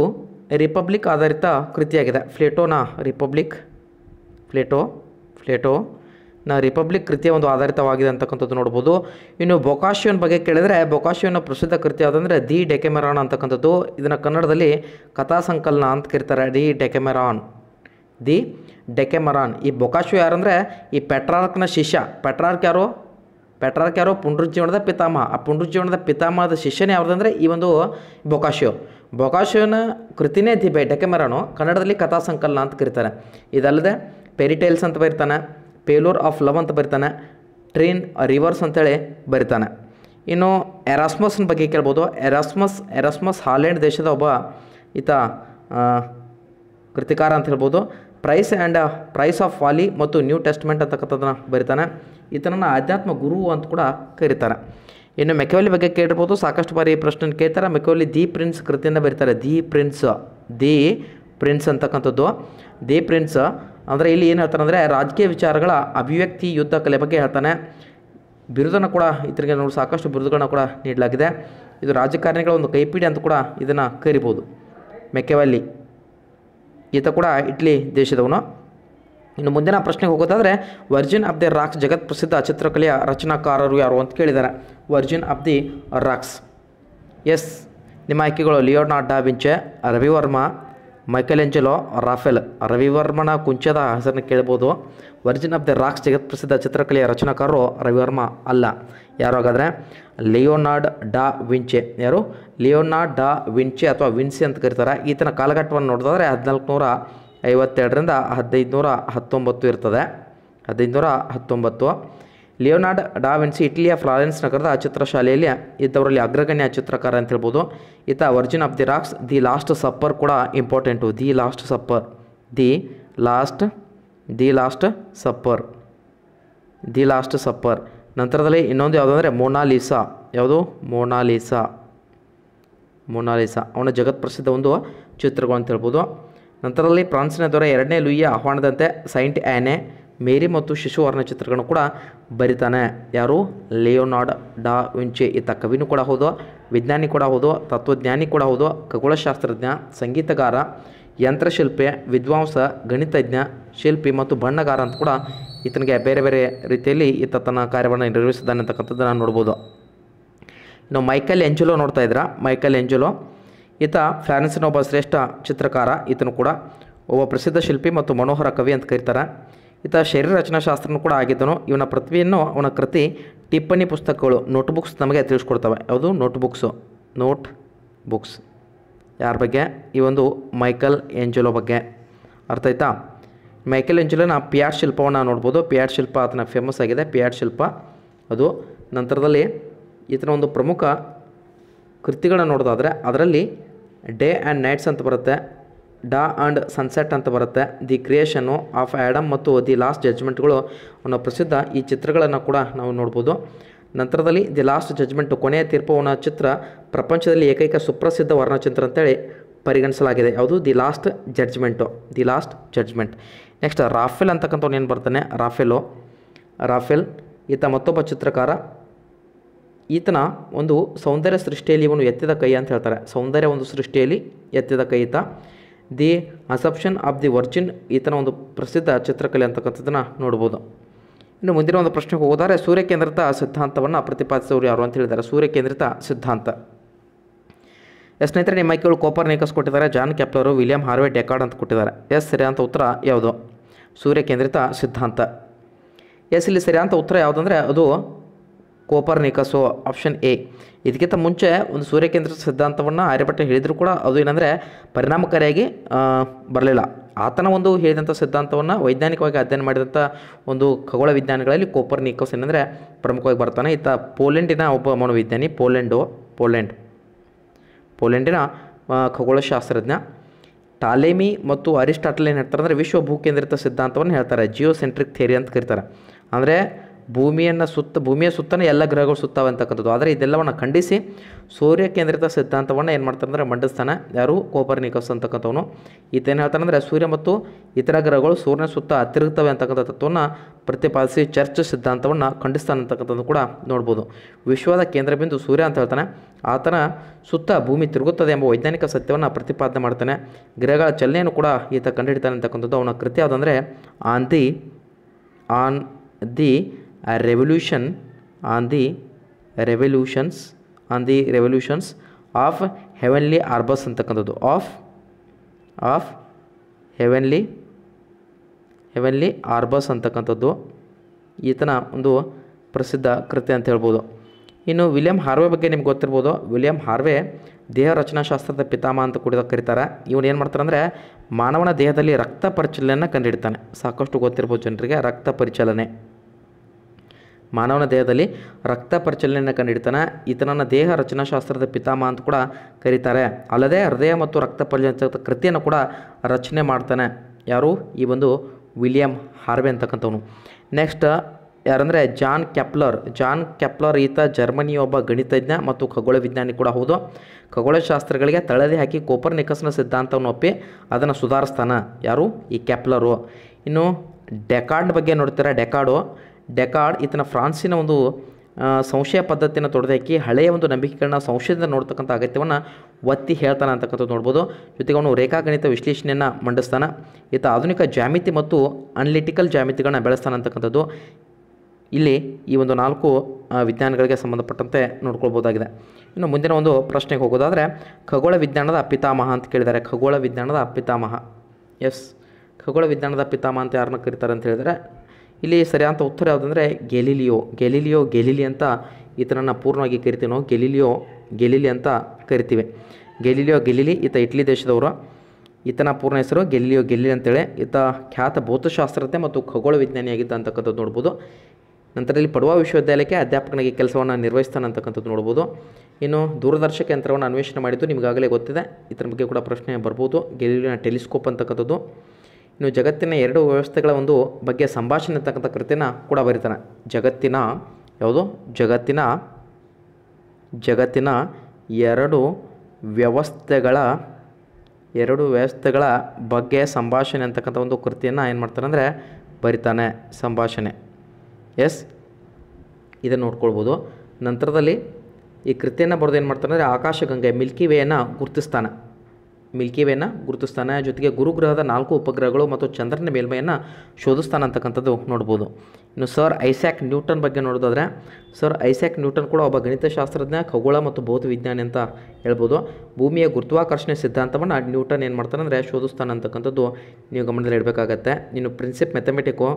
ರಿಪಬ್ಲಿಕ್ ಆಧಾರಿತ ಕೃತಿಯಾಗಿದೆ ಫ್ಲೇಟೋನ ರಿಪಬ್ಲಿಕ್ ಫ್ಲೇಟೋ ಫ್ಲೇಟೋ ರಿಪಬ್ಲಿಕ್ ಕೃತಿಯ ಒಂದು ಆಧಾರಿತವಾಗಿದೆ ಅಂತಕ್ಕಂಥದ್ದು ನೋಡ್ಬೋದು ಇನ್ನು ಬೊಕಾಶಿಯೋನ್ ಬಗ್ಗೆ ಕೇಳಿದರೆ ಬೊಕಾಶಿಯೋನ ಪ್ರಸಿದ್ಧ ಕೃತಿ ಯಾವುದಂದರೆ ದಿ ಡೆಕೆಮೆರಾನ್ ಅಂತಕ್ಕಂಥದ್ದು ಇದನ್ನು ಕನ್ನಡದಲ್ಲಿ ಕಥಾ ಸಂಕಲನ ಅಂತ ಕರೀತಾರೆ ದಿ ಡೆಕೆಮೆರಾನ್ ದಿ ಡೆಕೆಮರಾನ್ ಈ ಬೊಕಾಶು ಯಾರಂದರೆ ಈ ಪೆಟ್ರಾರ್ಕ್ನ ಶಿಷ್ಯ ಪೆಟ್ರಾರ್ಕ್ ಯಾರು ಪೆಟ್ರಾರ್ಕ್ ಯಾರು ಪುನರುಜ್ಜೀವನದ ಪಿತಾಮಹ ಆ ಪುನರುಜ್ಜೀವನದ ಪಿತಾಮಹದ ಶಿಷ್ಯನೇ ಯಾವುದಂದರೆ ಈ ಒಂದು ಬೊಕಾಶಿಯೋ ಬೊಕಾಶಿಯೋನ ಕೃತಿನೇ ದಿ ಬೆ ಡೆಕೆಮರಾನು ಕನ್ನಡದಲ್ಲಿ ಕಥಾ ಸಂಕಲನ ಅಂತ ಕರೀತಾರೆ ಇದಲ್ಲದೆ ಪೆರಿಟೈಲ್ಸ್ ಅಂತ ಬರೀತಾನೆ ಫೇಲೋರ್ ಆಫ್ ಲವ್ ಅಂತ ಬರಿತಾನೆ ಟ್ರೈನ್ ರಿವರ್ಸ್ ಅಂತೇಳಿ ಬರಿತಾನೆ ಇನ್ನು ಎರಾಸ್ಮಸ್ನ ಬಗ್ಗೆ ಕೇಳ್ಬೋದು ಎರಾಸ್ಮಸ್ ಎರಾಸ್ಮಸ್ ಹಾಲೆಂಡ್ ದೇಶದ ಒಬ್ಬ ಈತ ಕೃತಿಕಾರ ಅಂತ ಹೇಳ್ಬೋದು praise and praise of folly ಮತ್ತು ನ್ಯೂ ಟೆಸ್ಟ್ಮೆಂಟ್ ಅಂತಕ್ಕಂಥದ್ದನ್ನ ಬರಿತಾನೆ ಈತನನ್ನು ಆಧ್ಯಾತ್ಮ ಗುರು ಅಂತ ಕೂಡ ಕರೀತಾನೆ ಇನ್ನು ಮೆಕ್ಯವಲಿ ಬಗ್ಗೆ ಕೇಳಿರ್ಬೋದು ಸಾಕಷ್ಟು ಬಾರಿ ಪ್ರಶ್ನೆ ಕೇಳ್ತಾರೆ ಮೆಕೋಲಿ ದಿ ಪ್ರಿನ್ಸ್ ಕೃತಿಯನ್ನು ಬರೀತಾರೆ ದಿ ಪ್ರಿನ್ಸ್ ದಿ ಪ್ರಿನ್ಸ್ ಅಂತಕ್ಕಂಥದ್ದು ದಿ ಪ್ರಿನ್ಸ್ ಅಂದರೆ ಇಲ್ಲಿ ಏನು ಹೇಳ್ತಾನೆ ಅಂದರೆ ರಾಜಕೀಯ ವಿಚಾರಗಳ ಅಭಿವ್ಯಕ್ತಿ ಯುದ್ಧ ಕಲೆ ಬಗ್ಗೆ ಹೇಳ್ತಾನೆ ಬಿರುದನ್ನು ಕೂಡ ಇತರಿಗೆ ನೋಡಿ ಸಾಕಷ್ಟು ಬಿರುದುಗಳನ್ನು ಕೂಡ ನೀಡಲಾಗಿದೆ ಇದು ರಾಜಕಾರಣಿಗಳ ಒಂದು ಕೈಪಿಡಿ ಅಂತ ಕೂಡ ಇದನ್ನು ಕರಿಬೋದು ಮೆಕ್ಕೆವಲ್ಲಿ ಈತ ಕೂಡ ಇಟ್ಲಿ ದೇಶದವನು ಇನ್ನು ಮುಂದಿನ ಪ್ರಶ್ನೆಗೆ ಹೋಗೋದಾದರೆ ವರ್ಜಿನ್ ಆಫ್ ದಿ ರಾಕ್ಸ್ ಜಗತ್ ಪ್ರಸಿದ್ಧ ಚಿತ್ರಕಲೆಯ ರಚನಾಕಾರರು ಯಾರು ಅಂತ ಕೇಳಿದ್ದಾರೆ ವರ್ಜಿನ್ ಆಫ್ ದಿ ರಾಕ್ಸ್ ಎಸ್ ನಿಮ್ಮ ಆಯ್ಕೆಗಳು Leonardo Vinci Ravivarma Angelo Raphael ರವಿವರ್ಮನ ಕುಂಚದ ಹೆಸರನ್ನು ಕೇಳ್ಬೋದು ವರ್ಜಿನ್ ಆಫ್ ದ ರಾಕ್ಸ್ ಜಗತ್ ಪ್ರಸಿದ್ಧ ಚಿತ್ರಕಲೆಯ ರಚನಾಕಾರರು ರವಿವರ್ಮ ಅಲ್ಲ ಯಾರು ಹಾಗಾದರೆ ಲಿಯೋನಾರ್ಡ್ ಡಾ ವಿಂಚೆ ಯಾರು ಲಿಯೋನಾರ್ಡ್ ಡಾ ವಿಂಚೆ ಅಥವಾ ವಿನ್ಸಿ ಅಂತ ಕರೀತಾರೆ ಈತನ ಕಾಲಘಟ್ಟವನ್ನು ನೋಡೋದಾದರೆ ನೂರ ಐವತ್ತೆರಡರಿಂದ ಹದಿನೈದು ನೂರ ಹತ್ತೊಂಬತ್ತು ಇರ್ತದೆ ಹದಿನೈದು ನೂರ ಹತ್ತೊಂಬತ್ತು ಲಿಯೋನಾರ್ಡ್ ಡಾವಿನ್ಸಿ ಇಟಲಿಯ ಫ್ಲಾರೆನ್ಸ್ ನಗರದ ಚಿತ್ರಶಾಲೆಯಲ್ಲಿ ಇದ್ದವರಲ್ಲಿ ಅಗ್ರಗಣ್ಯ ಚಿತ್ರಕಾರ ಅಂತ ಹೇಳ್ಬೋದು ಈತ Virgin of the Rocks the last Supper ಕೂಡ important the last supper the last the last supper the last Supper ನಂತರದಲ್ಲಿ ಇನ್ನೊಂದು ಯಾವುದು ಅಂದರೆ ಮೊನಾಲಿಸಾ ಯಾವುದು ಮೋನಾಲಿಸಾ ಮೋನಾಲಿಸಾ ಅವನ ಜಗತ್ ಪ್ರಸಿದ್ಧ ಒಂದು ಚಿತ್ರಗಳು ಅಂತ ಹೇಳ್ಬೋದು ನಂತರದಲ್ಲಿ ಫ್ರಾನ್ಸಿನ ದೊರೆ ಎರಡನೇ ಲೂಯಿಯ ಆಹ್ವಾನದಂತೆ ಸೈಂಟ್ ಆ್ಯನೆ ಮೇರಿ ಮತ್ತು ಶಿಶುವರ್ಣ ಚಿತ್ರಗಳನ್ನು ಕೂಡ ಬರಿತಾನೆ ಯಾರು ಲಿಯೋನಾರ್ಡ್ ಡಾ ವಿಂಚೆ ಈತ ಕವಿನೂ ಕೂಡ ಹೌದು ವಿಜ್ಞಾನಿ ಕೂಡ ಹೌದು ತತ್ವಜ್ಞಾನಿ ಕೂಡ ಹೌದು ಖಗೋಳಶಾಸ್ತ್ರಜ್ಞ ಸಂಗೀತಗಾರ ಯಂತ್ರಶಿಲ್ಪಿ ವಿದ್ವಾಂಸ ಗಣಿತಜ್ಞ ಶಿಲ್ಪಿ ಮತ್ತು ಬಣ್ಣಗಾರ ಅಂತ ಕೂಡ ಈತನಿಗೆ ಬೇರೆ ಬೇರೆ ರೀತಿಯಲ್ಲಿ ಈತ ತನ್ನ ಕಾರ್ಯವನ್ನು ನಿರ್ವಹಿಸಿದ್ದಾನೆ ಅಂತಕ್ಕಂಥದ್ದು ನಾವು ನೋಡ್ಬೋದು ಇನ್ನು ಮೈಕಲ್ ಎಂಜುಲೋ ನೋಡ್ತಾ ಇದ್ದೀರಾ ಮೈಕಲ್ ಎಂಜುಲೋ ಈತ ಫ್ಯಾನ್ಸಿನ ಒಬ್ಬ ಶ್ರೇಷ್ಠ ಚಿತ್ರಕಾರ ಈತನು ಕೂಡ ಒಬ್ಬ ಪ್ರಸಿದ್ಧ ಶಿಲ್ಪಿ ಮತ್ತು ಮನೋಹರ ಕವಿ ಅಂತ ಕರೀತಾರೆ ಈತ ಶರೀರ ರಚನಾಶಾಸ್ತ್ರನೂ ಕೂಡ ಆಗಿದ್ದನು ಇವನ ಪೃಥ್ವಿಯನ್ನು ಅವನ ಕೃತಿ ಟಿಪ್ಪಣಿ ಪುಸ್ತಕಗಳು ನೋಟ್ಬುಕ್ಸ್ ನಮಗೆ ತಿಳಿಸ್ಕೊಡ್ತವೆ ಯಾವುದು ನೋಟ್ಬುಕ್ಸು ನೋಟ್ ಬುಕ್ಸ್ ಯಾರ ಬಗ್ಗೆ ಈ ಒಂದು ಮೈಕಲ್ ಏಂಜಲೋ ಬಗ್ಗೆ ಅರ್ಥ ಆಯ್ತಾ ಮೈಕಲ್ ಏಂಜಲೋನ ಪಿ ಆರ್ ಶಿಲ್ಪವನ್ನು ನೋಡ್ಬೋದು ಪಿ ಶಿಲ್ಪ ಆತನ ಫೇಮಸ್ ಆಗಿದೆ ಪಿ ಶಿಲ್ಪ ಅದು ನಂತರದಲ್ಲಿ ಈತನ ಒಂದು ಪ್ರಮುಖ ಕೃತಿಗಳನ್ನು ನೋಡೋದಾದರೆ ಅದರಲ್ಲಿ ಡೇ ಆ್ಯಂಡ್ ನೈಟ್ಸ್ ಅಂತ ಬರುತ್ತೆ ಡಾ ಆ್ಯಂಡ್ ಸನ್ಸೆಟ್ ಅಂತ ಬರುತ್ತೆ ದಿ ಕ್ರಿಯೇಷನು ಆಫ್ ಆ್ಯಡಮ್ ಮತ್ತು ದಿ ಲಾಸ್ಟ್ ಜಜ್ಮೆಂಟ್ಗಳು ಅನ್ನೋ ಪ್ರಸಿದ್ಧ ಈ ಚಿತ್ರಗಳನ್ನು ಕೂಡ ನಾವು ನೋಡ್ಬೋದು ನಂತರದಲ್ಲಿ ದಿ ಲಾಸ್ಟ್ ಜಜ್ಮೆಂಟು ಕೊನೆಯ ತೀರ್ಪು ಅನ್ನೋ ಚಿತ್ರ ಪ್ರಪಂಚದಲ್ಲಿ ಏಕೈಕ ಸುಪ್ರಸಿದ್ಧ ವರ್ಣಚಿತ್ರ ಅಂತೇಳಿ ಪರಿಗಣಿಸಲಾಗಿದೆ ಯಾವುದು the last judgement the last judgement next Raphael ಅಂತಕ್ಕಂಥವ್ನು ಏನು ಬರ್ತಾನೆ ರಾಫೆಲು ರಾಫೆಲ್ ಈತ ಮತ್ತೊಬ್ಬ ಚಿತ್ರಕಾರ ಈತನ ಒಂದು ಸೌಂದರ್ಯ ಸೃಷ್ಟಿಯಲ್ಲಿ ಇವನು ಎತ್ತಿದ ಕೈ ಅಂತ ಹೇಳ್ತಾರೆ ಸೌಂದರ್ಯ ಒಂದು ಸೃಷ್ಟಿಯಲ್ಲಿ ಎತ್ತಿದ ಕೈ ಈತ the assumption of the virgin ಈತನ ಒಂದು ಪ್ರಸಿದ್ಧ ಚಿತ್ರಕಲೆ ಅಂತಕ್ಕಂಥದ್ದನ್ನು ನೋಡ್ಬೋದು ಇನ್ನು ಮುಂದಿನ ಒಂದು ಪ್ರಶ್ನೆಗೆ ಹೋದರೆ ಸೂರ್ಯಕೇಂದ್ರಿತ ಸಿದ್ಧಾಂತವನ್ನು ಪ್ರತಿಪಾದಿಸೋರು ಯಾರು ಅಂತ ಹೇಳಿದ್ದಾರೆ ಸೂರ್ಯಕೇಂದ್ರಿತ ಸಿದ್ಧಾಂತ ಎಸ್ ಸ್ನೇಹಿತರೆ ನಿಮ್ಮ ಮೈಕೆಗಳು ಕೋಪರ್ ನೇಕಸ್ ಕೊಟ್ಟಿದ್ದಾರೆ John Kepler William Harvey Descartes ಅಂತ ಕೊಟ್ಟಿದ್ದಾರೆ ಎಸ್ ಸರಿಯಂತ ಉತ್ತರ ಯಾವುದು ಸೂರ್ಯಕೇಂದ್ರಿತ ಸಿದ್ಧಾಂತ ಎಸ್ ಇಲ್ಲಿ ಸರಿಯಾದ ಉತ್ತರ ಯಾವುದಂದರೆ ಅದು ಕೋಪರ್ ಆಪ್ಷನ್ ಎ ಇದಕ್ಕಿಂತ ಮುಂಚೆ ಒಂದು ಸೂರ್ಯಕೇಂದ್ರ ಸಿದ್ಧಾಂತವನ್ನು ಆರ್ಯಭಟ್ಟ ಹೇಳಿದರೂ ಕೂಡ ಅದು ಏನಂದರೆ ಪರಿಣಾಮಕಾರಿಯಾಗಿ ಬರಲಿಲ್ಲ ಆತನ ಒಂದು ಹೇಳಿದಂಥ ಸಿದ್ಧಾಂತವನ್ನು ವೈಜ್ಞಾನಿಕವಾಗಿ ಅಧ್ಯಯನ ಮಾಡಿದಂಥ ಒಂದು ಖಗೋಳ ವಿಜ್ಞಾನಿಗಳಲ್ಲಿ ಕೋಪರ್ ನಿಕೋಸ್ ಏನಂದರೆ ಪ್ರಮುಖವಾಗಿ ಬರ್ತಾನೆ ಇತ್ತ ಪೋಲೆಂಡಿನ ಒಬ್ಬ ಮನೋವಿಜ್ಞಾನಿ ಪೋಲೆಂಡು ಪೋಲೆಂಡ್ ಪೋಲೆಂಡಿನ ಖಗೋಳಶಾಸ್ತ್ರಜ್ಞ ಟಾಲೇಮಿ ಮತ್ತು ಅರಿಸ್ಟಾಟಲ್ ಏನು ಹೇಳ್ತಾರೆ ಅಂದರೆ ವಿಶ್ವ ಭೂಕೇಂದ್ರಿತ ಸಿದ್ಧಾಂತವನ್ನು ಹೇಳ್ತಾರೆ ಜಿಯೋ ಸೆಂಟ್ರಿಕ್ ಥಿಯರಿ ಅಂತ ಕರೀತಾರೆ ಅಂದರೆ ಭೂಮಿಯನ್ನು ಸುತ್ತ ಭೂಮಿಯ ಸುತ್ತನೇ ಎಲ್ಲ ಗ್ರಹಗಳು ಸುತ್ತವೆ ಅಂತಕ್ಕಂಥದ್ದು ಆದರೆ ಇದೆಲ್ಲವನ್ನು ಖಂಡಿಸಿ ಸೂರ್ಯ ಕೇಂದ್ರಿತ ಸಿದ್ಧಾಂತವನ್ನು ಏನು ಮಾಡ್ತಾರೆ ಅಂದರೆ ಮಂಡಿಸ್ತಾನೆ ಯಾರು ಕೋಪರ್ನಿಕಸ್ ಅಂತಕ್ಕಂಥವನು ಈತೇನು ಹೇಳ್ತಾನೆ ಅಂದರೆ ಸೂರ್ಯ ಮತ್ತು ಇತರ ಗ್ರಹಗಳು ಸೂರ್ಯನ ಸುತ್ತ ತಿರುಗ್ತವೆ ಅಂತಕ್ಕಂಥ ತತ್ವವನ್ನು ಪ್ರತಿಪಾದಿಸಿ ಚರ್ಚ್ ಸಿದ್ಧಾಂತವನ್ನು ಖಂಡಿಸ್ತಾನೆ ಅಂತಕ್ಕಂಥದ್ದು ಕೂಡ ನೋಡ್ಬೋದು ವಿಶ್ವದ ಕೇಂದ್ರ ಬಿಂದು ಸೂರ್ಯ ಅಂತ ಹೇಳ್ತಾನೆ ಆತನ ಸುತ್ತ ಭೂಮಿ ತಿರುಗುತ್ತದೆ ಎಂಬ ವೈಜ್ಞಾನಿಕ ಸತ್ಯವನ್ನು ಪ್ರತಿಪಾದನೆ ಮಾಡ್ತಾನೆ ಗ್ರಹಗಳ ಚಲನೆಯನ್ನು ಕೂಡ ಈತ ಕಂಡುಹಿಡಿತಾನೆ ಅಂತಕ್ಕಂಥದ್ದು ಅವನ ಕೃತ್ಯ ಯಾವುದಂದರೆ on the on the a revolution on the revolutions on the revolutions of heavenly orbs ಅಂತಕ್ಕಂಥದ್ದು of of heavenly heavenly orbs ಅಂತಕ್ಕಂಥದ್ದು ಈತನ ಒಂದು ಪ್ರಸಿದ್ಧ ಕೃತಿ ಅಂತ ಹೇಳ್ಬೋದು ಇನ್ನು ವಿಲಿಯಂ ಹಾರ್ವೆ ಬಗ್ಗೆ ನಿಮ್ಗೆ ಗೊತ್ತಿರ್ಬೋದು ವಿಲಿಯಂ ಹಾರ್ವೆ ದೇಹ ರಚನಾಶಾಸ್ತ್ರದ ಪಿತಾಮಹ ಅಂತ ಕೂಡ ಕರೀತಾರೆ ಇವನು ಏನು ಮಾಡ್ತಾರೆ ಅಂದರೆ ಮಾನವನ ದೇಹದಲ್ಲಿ ರಕ್ತ ಪರಿಚಲನೆಯನ್ನು ಕಂಡುಹಿಡ್ತಾನೆ ಸಾಕಷ್ಟು ಗೊತ್ತಿರ್ಬೋದು ಜನರಿಗೆ ರಕ್ತ ಪರಿಚಲನೆ ಮಾನವನ ದೇಹದಲ್ಲಿ ರಕ್ತ ಪರಿಚಲನೆಯನ್ನು ಕಂಡಿಡ್ತಾನೆ ಈತನನ್ನು ದೇಹ ರಚನಾಶಾಸ್ತ್ರದ ಪಿತಾಮ ಅಂತ ಕೂಡ ಕರೀತಾರೆ ಅಲ್ಲದೆ ಹೃದಯ ಮತ್ತು ರಕ್ತ ಪರಿಚಲನೆ ಕೃತಿಯನ್ನು ಕೂಡ ರಚನೆ ಮಾಡ್ತಾನೆ ಯಾರು ಈ ಒಂದು ವಿಲಿಯಂ ಹಾರ್ವೆ ಅಂತಕ್ಕಂಥವನು ನೆಕ್ಸ್ಟ್ ಯಾರಂದರೆ ಜಾನ್ ಕೆಪ್ಲರ್ ಜಾನ್ ಕೆಪ್ಲರ್ ಈತ ಜರ್ಮನಿಯ ಒಬ್ಬ ಗಣಿತಜ್ಞ ಮತ್ತು ಖಗೋಳ ವಿಜ್ಞಾನಿ ಕೂಡ ಹೌದು ಖಗೋಳಶಾಸ್ತ್ರಗಳಿಗೆ ತಳದಿ ಹಾಕಿ ಕೋಪರ್ ನಿಕಸ್ನ ಸಿದ್ಧಾಂತವನ್ನು ಒಪ್ಪಿ ಅದನ್ನು ಸುಧಾರಿಸ್ತಾನೆ ಯಾರು ಈ ಕ್ಯಾಪ್ಲರು ಇನ್ನು ಡೆಕಾರ್ಡ್ ಬಗ್ಗೆ ನೋಡ್ತೀರಾ ಡೆಕಾರ್ಡು ಡೆಕಾರ್ಡ್ ಈತನ ಫ್ರಾನ್ಸಿನ ಒಂದು ಸಂಶಯ ಪದ್ಧತಿಯನ್ನು ತೊಡೆದಾಕಿ ಹಳೆಯ ಒಂದು ನಂಬಿಕೆಗಳನ್ನ ಸಂಶಯದಿಂದ ನೋಡ್ತಕ್ಕಂಥ ಅಗತ್ಯವನ್ನು ಒತ್ತಿ ಹೇಳ್ತಾನೆ ಅಂತಕ್ಕಂಥದ್ದು ನೋಡ್ಬೋದು ಜೊತೆಗೆ ಅವನು ರೇಖಾಗಣಿತ ವಿಶ್ಲೇಷಣೆಯನ್ನು ಮಂಡಿಸ್ತಾನೆ ಈತ ಆಧುನಿಕ ಜಾಮಿತಿ ಮತ್ತು ಅನ್ಲಿಟಿಕಲ್ ಜಾಮಿತಿಗಳನ್ನ ಬೆಳೆಸ್ತಾನೆ ಅಂತಕ್ಕಂಥದ್ದು ಇಲ್ಲಿ ಈ ಒಂದು ನಾಲ್ಕು ವಿಜ್ಞಾನಗಳಿಗೆ ಸಂಬಂಧಪಟ್ಟಂತೆ ನೋಡ್ಕೊಳ್ಬೋದಾಗಿದೆ ಇನ್ನು ಮುಂದಿನ ಒಂದು ಪ್ರಶ್ನೆಗೆ ಹೋಗೋದಾದರೆ ಖಗೋಳ ವಿಜ್ಞಾನದ ಪಿತಾಮಹ ಅಂತ ಕೇಳಿದ್ದಾರೆ ಖಗೋಳ ವಿಜ್ಞಾನದ ಪಿತಾಮಹ ಎಸ್ ಖಗೋಳ ವಿಜ್ಞಾನದ ಪಿತಾಮಹ ಅಂತ ಯಾರನ್ನ ಕರೀತಾರೆ ಅಂತ ಹೇಳಿದರೆ ಇಲ್ಲಿ ಸರಿಯಾದಂಥ ಉತ್ತರ ಯಾವುದಂದರೆ ಗೆಲಿಲಿಯೋ ಗೆಲಿಲಿಯೋ ಗೆಲಿಲಿ ಅಂತ ಈತನನ್ನು ಪೂರ್ಣವಾಗಿ ಕರಿತೀವಿ ನಾವು ಗೆಲಿಲಿಯೋ ಗೆಲಿಲಿ ಅಂತ ಕರಿತೀವಿ ಗೆಲಿಲಿಯೋ ಗೆಲಿಲಿ ಈತ ಇಟ್ಲಿ ದೇಶದವರು ಈತನ ಪೂರ್ಣ ಹೆಸರು ಗೆಲಿಲಿಯೋ ಗೆಲಿಲಿ ಅಂತೇಳಿ ಈತ ಖ್ಯಾತ ಭೌತಶಾಸ್ತ್ರತೆ ಮತ್ತು ಖಗೋಳ ವಿಜ್ಞಾನಿಯಾಗಿದ್ದ ಅಂತಕ್ಕಂಥದ್ದು ನೋಡ್ಬೋದು ನಂತರ ಇಲ್ಲಿ ಪಡುವ ವಿಶ್ವವಿದ್ಯಾಲಯಕ್ಕೆ ಅಧ್ಯಾಪಕನಾಗಿ ಕೆಲಸವನ್ನು ನಿರ್ವಹಿಸ್ತಾನೆ ಅಂತಕ್ಕಂಥದ್ದು ನೋಡ್ಬೋದು ಇನ್ನು ದೂರದರ್ಶಕ ಯಂತ್ರವನ್ನು ಅನ್ವೇಷಣೆ ಮಾಡಿದ್ದು ನಿಮಗಾಗಲೇ ಗೊತ್ತಿದೆ ಈತನ ಬಗ್ಗೆ ಕೂಡ ಪ್ರಶ್ನೆ ಬರ್ಬೋದು ಗೆಲಿಲಿಯೋ ಟೆಲಿಸ್ಕೋಪ್ ಅಂತಕ್ಕಂಥದ್ದು ಇನ್ನು ಜಗತ್ತಿನ ಎರಡು ವ್ಯವಸ್ಥೆಗಳ ಒಂದು ಬಗ್ಗೆ ಸಂಭಾಷಣೆ ಅಂತಕ್ಕಂಥ ಕೃತಿನ ಕೂಡ ಬರೀತಾನೆ ಜಗತ್ತಿನ ಯಾವುದು ಜಗತ್ತಿನ ಜಗತ್ತಿನ ಎರಡು ವ್ಯವಸ್ಥೆಗಳ ಎರಡು ವ್ಯವಸ್ಥೆಗಳ ಬಗ್ಗೆ ಸಂಭಾಷಣೆ ಅಂತಕ್ಕಂಥ ಒಂದು ಕೃತಿಯನ್ನು ಏನು ಮಾಡ್ತಾನೆ ಅಂದರೆ ಬರಿತಾನೆ ಸಂಭಾಷಣೆ ಎಸ್ ಇದನ್ನು ನೋಡ್ಕೊಳ್ಬೋದು ನಂತರದಲ್ಲಿ ಈ ಕೃತಿಯನ್ನು ಬರೆದು ಏನು ಮಾಡ್ತಾನೆ ಅಂದರೆ ಆಕಾಶಗಂಗೆ ಮಿಲ್ಕಿ ವೇಯನ್ನು ಗುರುತಿಸ್ತಾನೆ ಮಿಲ್ಕಿ ವೇನ ಗುರುತಿಸ್ತಾನೆ ಜೊತೆಗೆ ಗುರುಗ್ರಹದ ನಾಲ್ಕು ಉಪಗ್ರಹಗಳು ಮತ್ತು ಚಂದ್ರನ ಮೇಲ್ಮೈಯನ್ನು ಶೋಧಿಸ್ತಾನೆ ಅಂತಕ್ಕಂಥದ್ದು ನೋಡ್ಬೋದು ಇನ್ನು ಸರ್ ಐಸ್ಯಾಕ್ ನ್ಯೂಟನ್ ಬಗ್ಗೆ ನೋಡೋದಾದರೆ ಸರ್ ಐಸ್ಯಾಕ್ ನ್ಯೂಟನ್ ಕೂಡ ಒಬ್ಬ ಗಣಿತಶಾಸ್ತ್ರಜ್ಞ ಖಗೋಳ ಮತ್ತು ಬೌದ್ಧ ವಿಜ್ಞಾನಿ ಅಂತ ಹೇಳ್ಬೋದು ಭೂಮಿಯ ಗುರುತ್ವಾಕರ್ಷಣೆ ಸಿದ್ಧಾಂತವನ್ನು ನ್ಯೂಟನ್ ಏನು ಮಾಡ್ತಾನೆ ಅಂದರೆ ಶೋಧಿಸ್ತಾನೆ ಅಂತಕ್ಕಂಥದ್ದು ನೀವು ಗಮನದಲ್ಲಿ ಇಡಬೇಕಾಗತ್ತೆ ನೀನು ಪ್ರಿನ್ಸಿಪ್ ಮೆಥಮೆಟಿಕೋ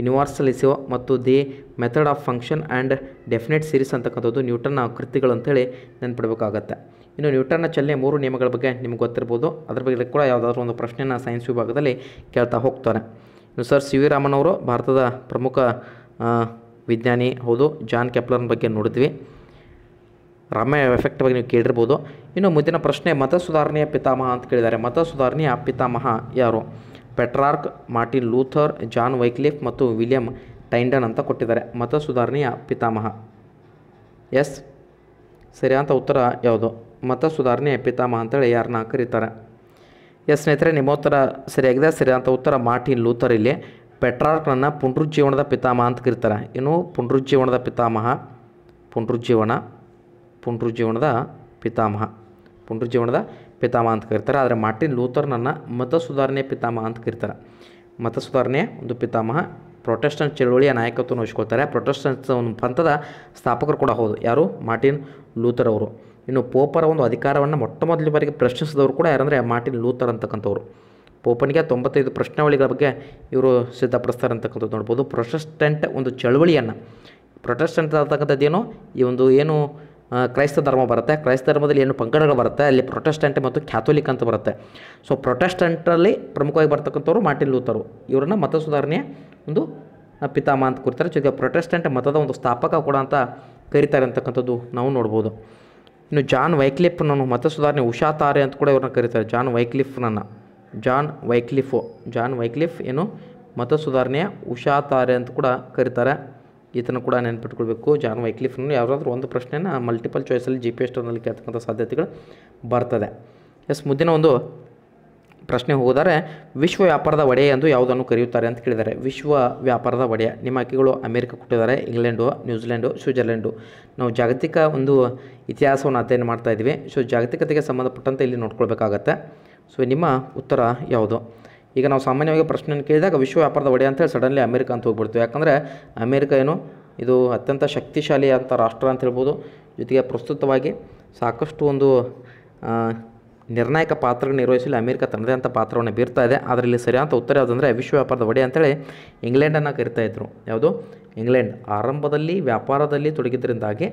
ಯೂನಿವರ್ಸಲಿಸೋ ಮತ್ತು the method of function and definite series ಅಂತಕ್ಕಂಥದ್ದು ನ್ಯೂಟನ್ನ ಕೃತಿಗಳು ಅಂತೇಳಿ ನೆನ್ಪಿಡಬೇಕಾಗತ್ತೆ ಇನ್ನು ನ್ಯೂಟನ್ನ ಚಲನೆ ಮೂರು ನಿಯಮಗಳ ಬಗ್ಗೆ ನಿಮ್ಗೆ ಗೊತ್ತಿರ್ಬೋದು ಅದ್ರ ಬಗ್ಗೆ ಕೂಡ ಯಾವುದಾದ್ರೂ ಒಂದು ಪ್ರಶ್ನೆಯನ್ನು ಸೈನ್ಸ್ ವಿಭಾಗದಲ್ಲಿ ಕೇಳ್ತಾ ಹೋಗ್ತಾರೆ ಇನ್ನು ಸರ್ ಸಿ ವಿ ರಾಮನವರು ಅವರು ಭಾರತದ ಪ್ರಮುಖ ವಿಜ್ಞಾನಿ ಹೌದು ಜಾನ್ ಕೆಪ್ಲರ್ನ ಬಗ್ಗೆ ನೋಡಿದ್ವಿ ರಾಮ್ಯ ಎಫೆಕ್ಟ್ ಬಗ್ಗೆ ನೀವು ಕೇಳಿರ್ಬೋದು ಇನ್ನು ಮುಂದಿನ ಪ್ರಶ್ನೆ ಮತ ಸುಧಾರಣೆಯ ಪಿತಾಮಹ ಅಂತ ಕೇಳಿದ್ದಾರೆ ಮತ ಸುಧಾರಣೆಯ ಪಿತಾಮಹ ಯಾರು Petrarch Martin Luther John Wycliffe ಮತ್ತು ವಿಲಿಯಂ ಟೈಂಡನ್ ಅಂತ ಕೊಟ್ಟಿದ್ದಾರೆ ಮತ ಸುಧಾರಣೆಯ ಪಿತಾಮಹ ಎಸ್ ಸರಿಯಾದ ಉತ್ತರ ಯಾವುದು ಮತ ಸುಧಾರಣೆ ಪಿತಾಮಹ ಅಂತೇಳಿ ಯಾರನ್ನ ಕರೀತಾರೆ ಎಸ್ ಸ್ನೇಹಿತರೆ ನಿಮ್ಮ ಉತ್ತರ ಸರಿಯಾಗಿದೆ ಸರಿಯಾದಂಥ ಉತ್ತರ ಮಾರ್ಟಿನ್ ಲೂಥರ್ ಇಲ್ಲಿ ಪೆಟ್ರಾರ್ಕ್ನನ್ನು ಪುನರುಜ್ಜೀವನದ ಪಿತಾಮಹ ಅಂತ ಕರೀತಾರೆ ಇನ್ನು ಪುನರುಜ್ಜೀವನದ ಪಿತಾಮಹ ಪುನರುಜ್ಜೀವನ ಪುನರುಜ್ಜೀವನದ ಪಿತಾಮಹ ಪುನರುಜ್ಜೀವನದ ಪಿತಾಮಹ ಅಂತ ಕರೀತಾರೆ ಆದರೆ ಮಾರ್ಟಿನ್ ಲೂಥರ್ನನ್ನು ಮತ ಸುಧಾರಣೆ ಪಿತಾಮಹ ಅಂತ ಕರೀತಾರೆ ಮತ ಸುಧಾರಣೆ ಒಂದು ಪಿತಾಮಹ ಪ್ರೊಟೆಸ್ಟೆಂಟ್ ಚಳುವಳಿಯ ನಾಯಕತ್ವವನ್ನು ವಹಿಸ್ಕೊಳ್ತಾರೆ ಪ್ರೊಟೆಸ್ಟೆಂಟ್ಸ್ ಒಂದು ಪಂಥದ ಸ್ಥಾಪಕರು ಕೂಡ ಹೌದು ಯಾರು ಮಾರ್ಟಿನ್ ಲೂಥರ್ ಅವರು ಇನ್ನು ಪೋಪರ ಒಂದು ಅಧಿಕಾರವನ್ನು ಮೊಟ್ಟ ಮೊದಲ ಬಾರಿಗೆ ಪ್ರಶ್ನಿಸಿದವರು ಕೂಡ ಯಾರಂದರೆ ಮಾರ್ಟಿನ್ ಲೂಥರ್ ಅಂತಕ್ಕಂಥವ್ರು ಪೋಪನಿಗೆ ತೊಂಬತ್ತೈದು ಪ್ರಶ್ನಾವಳಿಗಳ ಬಗ್ಗೆ ಇವರು ಸಿದ್ಧಪಡಿಸ್ತಾರೆ ಅಂತಕ್ಕಂಥದ್ದು ನೋಡ್ಬೋದು ಪ್ರೊಟೆಸ್ಟೆಂಟ್ ಒಂದು ಚಳವಳಿಯನ್ನು ಪ್ರೊಟೆಸ್ಟೆಂಟ್ ಅಂತಕ್ಕಂಥದ್ದೇನು ಈ ಒಂದು ಏನು ಕ್ರೈಸ್ತ ಧರ್ಮ ಬರುತ್ತೆ ಕ್ರೈಸ್ತ ಧರ್ಮದಲ್ಲಿ ಏನು ಪಂಗಡಗಳು ಬರುತ್ತೆ ಅಲ್ಲಿ ಪ್ರೊಟೆಸ್ಟೆಂಟ್ ಮತ್ತು ಕ್ಯಾಥೋಲಿಕ್ ಅಂತ ಬರುತ್ತೆ ಸೊ ಪ್ರೊಟೆಸ್ಟೆಂಟಲ್ಲಿ ಪ್ರಮುಖವಾಗಿ ಬರ್ತಕ್ಕಂಥವ್ರು ಮಾರ್ಟಿನ್ ಲೂಥರು ಇವರನ್ನು ಮತ ಸುಧಾರಣೆಯ ಒಂದು ಪಿತಾಮ ಅಂತ ಕೂರ್ತಾರೆ ಜೊತೆಗೆ ಪ್ರೊಟೆಸ್ಟೆಂಟ್ ಮತದ ಒಂದು ಸ್ಥಾಪಕ ಕೂಡ ಅಂತ ಕರೀತಾರೆ ಅಂತಕ್ಕಂಥದ್ದು ನಾವು ನೋಡ್ಬೋದು ಇನ್ನು ಜಾನ್ ವೈಕ್ಲಿಫ್ನನ್ನು ಮತ ಸುಧಾರಣೆ ಉಷಾ ತಾರೆ ಅಂತ ಕೂಡ ಇವ್ರನ್ನ ಕರೀತಾರೆ ಜಾನ್ ವೈಕ್ಲಿಫ್ನನ್ನು ಜಾನ್ ವೈಕ್ಲಿಫ್ ಜಾನ್ ವೈಕ್ಲಿಫ್ ಏನು ಮತ ಸುಧಾರಣೆಯ ಉಷಾ ತಾರೆ ಅಂತ ಕೂಡ ಕರೀತಾರೆ ಇದನ್ನು ಕೂಡ ನೆನ್ಪಿಟ್ಕೊಳ್ಬೇಕು ಜಾನ್ ವೈಕ್ಲಿಫ್ನ ಯಾವುದಾದ್ರೂ ಒಂದು ಪ್ರಶ್ನೆನ ಮಲ್ಟಿಪಲ್ ಚಾಯ್ಸಲ್ಲಿ ಜಿ ಪಿ ಎಸ್ ಟೋನಲ್ಲಿ ಕೇಳ್ತಕ್ಕಂಥ ಸಾಧ್ಯತೆಗಳು ಬರ್ತದೆ ಎಸ್ ಮುಂದಿನ ಒಂದು ಪ್ರಶ್ನೆ ಹೋದರೆ ವಿಶ್ವ ವ್ಯಾಪಾರದ ಒಡೆಯ ಎಂದು ಯಾವುದನ್ನು ಕರೆಯುತ್ತಾರೆ ಅಂತ ಕೇಳಿದ್ದಾರೆ ವಿಶ್ವ ವ್ಯಾಪಾರದ ಒಡೆಯ ನಿಮ್ಮ ಅಕ್ಕಿಗಳು ಅಮೆರಿಕ ಕೊಟ್ಟಿದ್ದಾರೆ ಇಂಗ್ಲೆಂಡು ನ್ಯೂಜಿಲೆಂಡು ಸ್ವಿಜರ್ಲೆಂಡು ನಾವು ಜಾಗತಿಕ ಒಂದು ಇತಿಹಾಸವನ್ನು ಅಧ್ಯಯನ ಮಾಡ್ತಾ ಇದ್ದೀವಿ ಸೊ ಜಾಗತಿಕತೆಗೆ ಸಂಬಂಧಪಟ್ಟಂತೆ ಇಲ್ಲಿ ನೋಡ್ಕೊಳ್ಬೇಕಾಗತ್ತೆ ಸೊ ನಿಮ್ಮ ಉತ್ತರ ಯಾವುದು ಈಗ ನಾವು ಸಾಮಾನ್ಯವಾಗಿ ಪ್ರಶ್ನೆಯನ್ನು ಕೇಳಿದಾಗ ವಿಶ್ವ ವ್ಯಾಪಾರದ ಒಡೆಯ ಅಂತೇಳಿ ಸಡನ್ಲಿ ಅಮೇರಿಕಾ ಅಂತ ಹೋಗ್ಬಿಡ್ತೀವಿ ಯಾಕಂದರೆ ಅಮೇರಿಕಾ ಏನು ಇದು ಅತ್ಯಂತ ಶಕ್ತಿಶಾಲಿ ಅಂತ ರಾಷ್ಟ್ರ ಅಂತ ಹೇಳ್ಬೋದು ಜೊತೆಗೆ ಪ್ರಸ್ತುತವಾಗಿ ಸಾಕಷ್ಟು ಒಂದು ನಿರ್ಣಾಯಕ ಪಾತ್ರ ನಿರ್ವಹಿಸಲು ಅಮೆರಿಕ ತನ್ನದೇ ಅಂತ ಪಾತ್ರವನ್ನು ಬೀರ್ತಾ ಇದೆ ಅದರಲ್ಲಿ ಸರಿಯಾದ ಉತ್ತರ ಯಾವುದಂದರೆ ವಿಶ್ವ ವ್ಯಾಪಾರದ ಒಡೆ ಅಂತೇಳಿ ಇಂಗ್ಲೆಂಡನ್ನು ಕರಿತಾ ಇದ್ದರು ಯಾವುದು ಇಂಗ್ಲೆಂಡ್ ಆರಂಭದಲ್ಲಿ ವ್ಯಾಪಾರದಲ್ಲಿ ತೊಡಗಿದ್ದರಿಂದಾಗಿ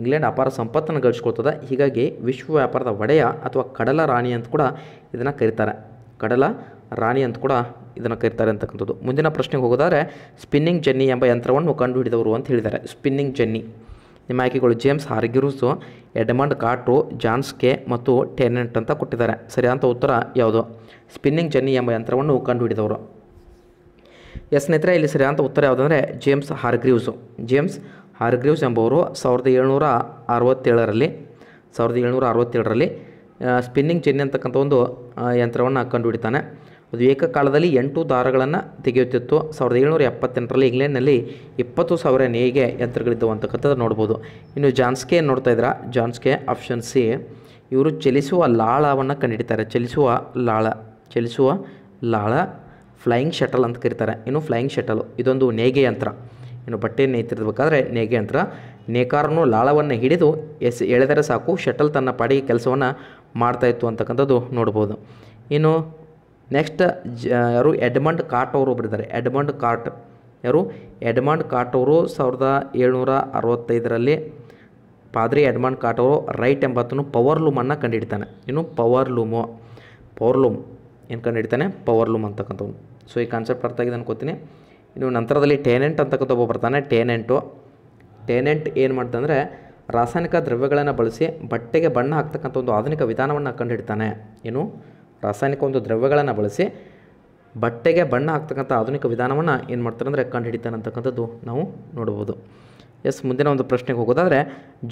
ಇಂಗ್ಲೆಂಡ್ ಅಪಾರ ಸಂಪತ್ತನ್ನು ಗಳಿಸ್ಕೊಳ್ತದೆ ಹೀಗಾಗಿ ವಿಶ್ವ ವ್ಯಾಪಾರದ ಒಡೆಯ ಅಥವಾ ಕಡಲ ರಾಣಿ ಅಂತ ಕೂಡ ಇದನ್ನು ಕರೀತಾರೆ ಕಡಲ ರಾಣಿ ಅಂತ ಕೂಡ ಇದನ್ನು ಕರೀತಾರೆ ಅಂತಕ್ಕಂಥದ್ದು ಮುಂದಿನ ಪ್ರಶ್ನೆಗೆ ಹೋಗೋದಾದರೆ ಸ್ಪಿನ್ನಿಂಗ್ ಜೆನ್ನಿ ಎಂಬ ಯಂತ್ರವನ್ನು ಕಂಡುಹಿಡಿದವರು ಅಂತ ಹೇಳಿದ್ದಾರೆ ಸ್ಪಿನ್ನಿಂಗ್ ಜೆನ್ನಿ ನಿಮ್ಮ ಆಯ್ಕೆಗಳು James Hargreaves Cartwright Cartwright Kay ಮತ್ತು ಟೆನೆಂಟ್ ಅಂತ ಕೊಟ್ಟಿದ್ದಾರೆ ಸರಿಯಾದಂಥ ಉತ್ತರ ಯಾವುದು ಸ್ಪಿನ್ನಿಂಗ್ ಜನ್ನಿ ಎಂಬ ಯಂತ್ರವನ್ನು ಕಂಡುಹಿಡಿದವರು ಎಸ್ ಸ್ನೇಹಿತರೆ ಇಲ್ಲಿ ಸರಿಯಾದಂಥ ಉತ್ತರ ಯಾವುದಂದರೆ ಜೇಮ್ಸ್ ಹಾರ್ಗ್ರೀವ್ಸು ಜೇಮ್ಸ್ ಹಾರ್ಗ್ರೀವ್ಸ್ ಎಂಬವರು ಸಾವಿರದ ಏಳ್ನೂರ ಅರವತ್ತೇಳರಲ್ಲಿ ಸಾವಿರದ ಏಳ್ನೂರ ಅರವತ್ತೇಳರಲ್ಲಿ ಸ್ಪಿನ್ನಿಂಗ್ ಜೆನ್ನಿ ಅಂತಕ್ಕಂಥ ಒಂದು ಯಂತ್ರವನ್ನು ಕಂಡುಹಿಡಿತಾನೆ ಅದು ಏಕಕಾಲದಲ್ಲಿ ಎಂಟು ದಾರಗಳನ್ನು ತೆಗೆಯುತ್ತಿತ್ತು ಸಾವಿರದ ಏಳ್ನೂರ ಎಪ್ಪತ್ತೆಂಟರಲ್ಲಿ ಇಂಗ್ಲೆಂಡ್ನಲ್ಲಿ ಇಪ್ಪತ್ತು ಸಾವಿರ ನೇಯ್ಗೆ ಯಂತ್ರಗಳಿದ್ದವು ಅಂತಕ್ಕಂಥದ್ದು ನೋಡ್ಬೋದು ಇನ್ನು ಜಾನ್ಸ್ಕೆ ನೋಡ್ತಾ ಇದ್ರ ಜಾನ್ಸ್ಕೆ ಆಪ್ಷನ್ ಸಿ ಇವರು ಚಲಿಸುವ ಲಾಳವನ್ನು ಕಂಡಿಡಿತಾರೆ ಚಲಿಸುವ ಲಾಳ ಚಲಿಸುವ ಲಾಳ ಫ್ಲೈಯಿಂಗ್ ಶಟಲ್ ಅಂತ ಕರೀತಾರೆ ಇನ್ನು ಫ್ಲೈಯಿಂಗ್ ಶಟಲ್ ಇದೊಂದು ನೇಗೆ ಯಂತ್ರ ಇನ್ನು ಬಟ್ಟೆ ನೇಯ್ತಿರ್ಬೇಕಾದ್ರೆ ನೇಗೆ ಯಂತ್ರ ನೇಕಾರನು ಲಾಳವನ್ನು ಹಿಡಿದು ಎಸ್ ಎಳೆದರೆ ಸಾಕು ಶಟಲ್ ತನ್ನ ಪಾಡಿಗೆ ಕೆಲಸವನ್ನು ಮಾಡ್ತಾಯಿತ್ತು ಅಂತಕ್ಕಂಥದ್ದು ನೋಡ್ಬೋದು ಇನ್ನು ನೆಕ್ಸ್ಟ್ ಜ uh, ಯಾರು ಎಡ್ಮಂಡ್ ಕಾಟ್ ಅವರು ಒಬ್ಬರಿದ್ದಾರೆ ಎಡ್ಮಂಡ್ ಕಾಟ್ ಯಾರು ಎಡ್ಮಂಡ್ ಕಾಟ್ ಅವರು ಸಾವಿರದ ಏಳ್ನೂರ ಅರವತ್ತೈದರಲ್ಲಿ ಪಾದ್ರಿ ಎಡ್ಮಂಡ್ ಕಾಟ್ ಅವರು ರೈಟ್ ಎಂಬತ್ತನ್ನು ಪವರ್ ಲೂಮನ್ನು ಕಂಡುಹಿಡ್ತಾನೆ ಇನ್ನು ಪವರ್ ಲೂಮು ಪವರ್ ಲೂಮ್ ಏನು ಕಂಡುಹಿಡಿತಾನೆ ಪವರ್ ಲೂಮ್ ಅಂತಕ್ಕಂಥವ್ನು ಸೊ ಈ ಕಾನ್ಸೆಪ್ಟ್ ಅರ್ಥ ಆಗಿದೆ ಅನ್ಕೋತೀನಿ ಇನ್ನು ನಂತರದಲ್ಲಿ ಟೇನೆಂಟ್ ಅಂತಕ್ಕಂಥ ಒಬ್ಬ ಬರ್ತಾನೆ ಟೇನೆಂಟು ಟೇನೆಂಟ್ ಏನು ಮಾಡ್ತಂದರೆ ರಾಸಾಯನಿಕ ದ್ರವ್ಯಗಳನ್ನು ಬಳಸಿ ಬಟ್ಟೆಗೆ ಬಣ್ಣ ಹಾಕ್ತಕ್ಕಂಥ ಒಂದು ಆಧುನಿಕ ವಿಧಾನವನ್ನು ಕಂಡುಹಿಡ್ತಾನೆ ಏನು ರಾಸಾಯನಿಕ ಒಂದು ದ್ರವ್ಯಗಳನ್ನು ಬಳಸಿ ಬಟ್ಟೆಗೆ ಬಣ್ಣ ಹಾಕ್ತಕ್ಕಂಥ ಆಧುನಿಕ ವಿಧಾನವನ್ನು ಏನು ಮಾಡ್ತಾರೆ ಅಂದರೆ ಕಂಡು ಹಿಡಿತಾನಂತಕ್ಕಂಥದ್ದು ನಾವು ನೋಡ್ಬೋದು ಎಸ್ ಮುಂದಿನ ಒಂದು ಪ್ರಶ್ನೆಗೆ ಹೋಗೋದಾದರೆ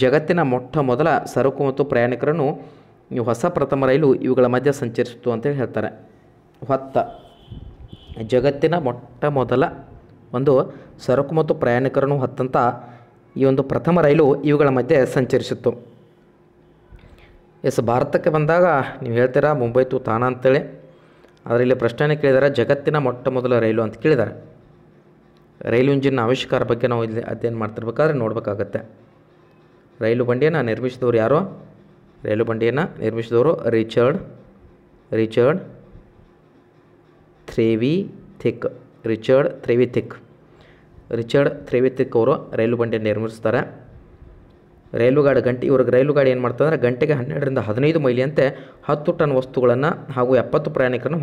ಜಗತ್ತಿನ ಮೊಟ್ಟ ಮೊದಲ ಸರಕು ಮತ್ತು ಪ್ರಯಾಣಿಕರನ್ನು ಹೊಸ ಪ್ರಥಮ ರೈಲು ಇವುಗಳ ಮಧ್ಯೆ ಸಂಚರಿಸಿತು ಅಂತೇಳಿ ಹೇಳ್ತಾರೆ ಹೊತ್ತ ಜಗತ್ತಿನ ಮೊಟ್ಟ ಮೊದಲ ಒಂದು ಸರಕು ಮತ್ತು ಪ್ರಯಾಣಿಕರನ್ನು ಹೊತ್ತಂಥ ಈ ಒಂದು ಪ್ರಥಮ ರೈಲು ಇವುಗಳ ಮಧ್ಯೆ ಸಂಚರಿಸಿತ್ತು ಎಸ್ ಭಾರತಕ್ಕೆ ಬಂದಾಗ ನೀವು ಹೇಳ್ತೀರಾ ಮುಂಬೈ ಟು ತಾನ ಅಂತೇಳಿ ಆದರೆ ಇಲ್ಲಿ ಪ್ರಶ್ನೆನೇ ಕೇಳಿದ್ದಾರೆ ಜಗತ್ತಿನ ಮೊಟ್ಟ ಮೊದಲ ರೈಲು ಅಂತ ಕೇಳಿದ್ದಾರೆ ರೈಲು ಇಂಜಿನ್ನ ಆವಿಷ್ಕಾರ ಬಗ್ಗೆ ನಾವು ಇಲ್ಲಿ ಅಧ್ಯಯನ ಮಾಡ್ತಿರ್ಬೇಕಾದ್ರೆ ನೋಡಬೇಕಾಗತ್ತೆ ರೈಲು ಬಂಡಿಯನ್ನು ನಿರ್ಮಿಸಿದವರು ಯಾರು ರೈಲು ಬಂಡಿಯನ್ನು ನಿರ್ಮಿಸಿದವರು Richard Richard Trevithick Richard Trevithick Richard Trevithick ಅವರು ರೈಲು ಬಂಡಿಯನ್ನು ನಿರ್ಮಿಸ್ತಾರೆ ರೈಲು ಗಾಡಿ ಗಂಟೆ ಇವ್ರಿಗೆ ರೈಲು ಗಾಡಿ ಏನು ಅಂದರೆ ಗಂಟೆಗೆ ಹನ್ನೆರಡರಿಂದ ಹದಿನೈದು ಮೈಲಿಯಂತೆ ಹತ್ತು ಟನ್ ವಸ್ತುಗಳನ್ನು ಹಾಗೂ ಎಪ್ಪತ್ತು ಪ್ರಯಾಣಿಕರನ್ನು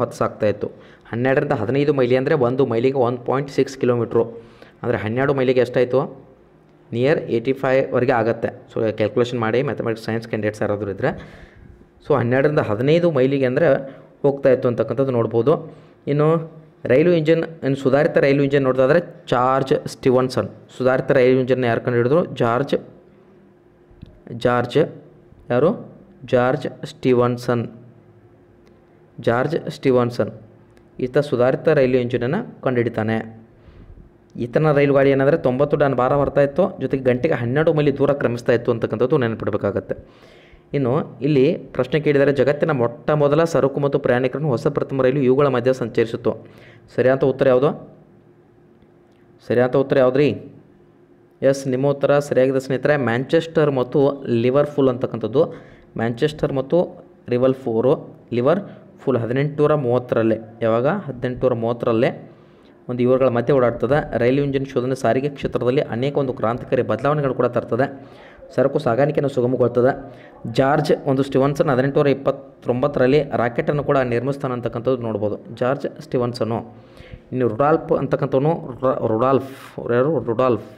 ಇತ್ತು ಹನ್ನೆರಡರಿಂದ ಹದಿನೈದು ಮೈಲಿ ಅಂದರೆ ಒಂದು ಮೈಲಿಗೆ ಒನ್ ಪಾಯಿಂಟ್ ಸಿಕ್ಸ್ ಕಿಲೋಮೀಟ್ರು ಅಂದರೆ ಹನ್ನೆರಡು ಮೈಲಿಗೆ ಎಷ್ಟಾಯಿತು ನಿಯರ್ ಏಯ್ಟಿ ಫೈವ್ವರೆಗೆ ಆಗುತ್ತೆ ಸೊ ಕ್ಯಾಲ್ಕುಲೇಷನ್ ಮಾಡಿ ಮ್ಯಾಥಮೆಟಿಕ್ಸ್ ಸೈನ್ಸ್ ಕ್ಯಾಂಡಿಡೇಟ್ಸ್ ಯಾರಾದರೂ ಇದ್ದರೆ ಸೊ ಹನ್ನೆರಡರಿಂದ ಹದಿನೈದು ಮೈಲಿಗೆ ಅಂದರೆ ಹೋಗ್ತಾ ಇತ್ತು ಅಂತಕ್ಕಂಥದ್ದು ನೋಡ್ಬೋದು ಇನ್ನು ರೈಲು ಇಂಜಿನ್ ಇನ್ನು ಸುಧಾರಿತ ರೈಲು ಇಂಜಿನ್ ನೋಡೋದಾದರೆ ಚಾರ್ಜ್ ಸ್ಟಿವನ್ಸನ್ ಸುಧಾರಿತ ರೈಲು ಇಂಜಿನ್ ಯಾರು ಕಂಡು ಹಿಡಿದ್ರು ಜಾರ್ಜ್ ಜಾರ್ಜ್ ಯಾರು ಜಾರ್ಜ್ ಸ್ಟೀವನ್ಸನ್ ಜಾರ್ಜ್ ಸ್ಟೀವನ್ಸನ್ ಈತ ಸುಧಾರಿತ ರೈಲು ಇಂಜಿನನ್ನು ಕಂಡುಹಿಡಿತಾನೆ ಈತನ ರೈಲು ಗಾಡಿ ಏನಂದರೆ ತೊಂಬತ್ತು ಡಾನ್ ಭಾರ ಬರ್ತಾ ಇತ್ತು ಜೊತೆಗೆ ಗಂಟೆಗೆ ಹನ್ನೆರಡು ಮೈಲಿ ದೂರ ಕ್ರಮಿಸ್ತಾ ಇತ್ತು ಅಂತಕ್ಕಂಥದ್ದು ನೆನಪಿಡಬೇಕಾಗತ್ತೆ ಇನ್ನು ಇಲ್ಲಿ ಪ್ರಶ್ನೆ ಕೇಳಿದರೆ ಜಗತ್ತಿನ ಮೊಟ್ಟ ಮೊದಲ ಸರಕು ಮತ್ತು ಪ್ರಯಾಣಿಕರನ್ನು ಹೊಸ ಪ್ರಥಮ ರೈಲು ಇವುಗಳ ಮಧ್ಯೆ ಸಂಚರಿಸಿತು ಸರಿಯಾದ ಉತ್ತರ ಯಾವುದು ಸರಿಯಾದ ಉತ್ತರ ಯಾವುದ್ರಿ ಎಸ್ ನಿಮ್ಮ ಉತ್ತರ ಸರಿಯಾಗಿದೆ ಸ್ನೇಹಿತರೆ ಮ್ಯಾಂಚೆಸ್ಟರ್ ಮತ್ತು ಲಿವರ್ ಫುಲ್ ಅಂತಕ್ಕಂಥದ್ದು ಮ್ಯಾಂಚೆಸ್ಟರ್ ಮತ್ತು ರಿವಲ್ ಫೋರು ಲಿವರ್ ಫುಲ್ ಹದಿನೆಂಟುನೂರ ಮೂವತ್ತರಲ್ಲೇ ಯಾವಾಗ ಹದಿನೆಂಟುನೂರ ಮೂವತ್ತರಲ್ಲೇ ಒಂದು ಇವರುಗಳ ಮಧ್ಯೆ ಓಡಾಡ್ತದೆ ರೈಲು ಇಂಜಿನ್ ಶೋಧನೆ ಸಾರಿಗೆ ಕ್ಷೇತ್ರದಲ್ಲಿ ಅನೇಕ ಒಂದು ಕ್ರಾಂತಿಕಾರಿ ಬದಲಾವಣೆಗಳು ಕೂಡ ತರ್ತದೆ ಸರಕು ಸಾಗಾಣಿಕೆಯನ್ನು ಸುಗಮಗೊಳ್ತದೆ ಜಾರ್ಜ್ ಒಂದು ಸ್ಟಿವನ್ಸನ್ ಹದಿನೆಂಟುನೂರ ಇಪ್ಪತ್ತೊಂಬತ್ತರಲ್ಲಿ ರಾಕೆಟನ್ನು ಕೂಡ ನಿರ್ಮಿಸ್ತಾನೆ ಅಂತಕ್ಕಂಥದ್ದು ನೋಡ್ಬೋದು ಜಾರ್ಜ್ ಸ್ಟಿವನ್ಸನು ಇನ್ನು ರುಡಾಲ್ಫ್ ಅಂತಕ್ಕಂಥವನು ರುಡಾಲ್ಫ್ ಯಾರು ರುಡಾಲ್ಫ್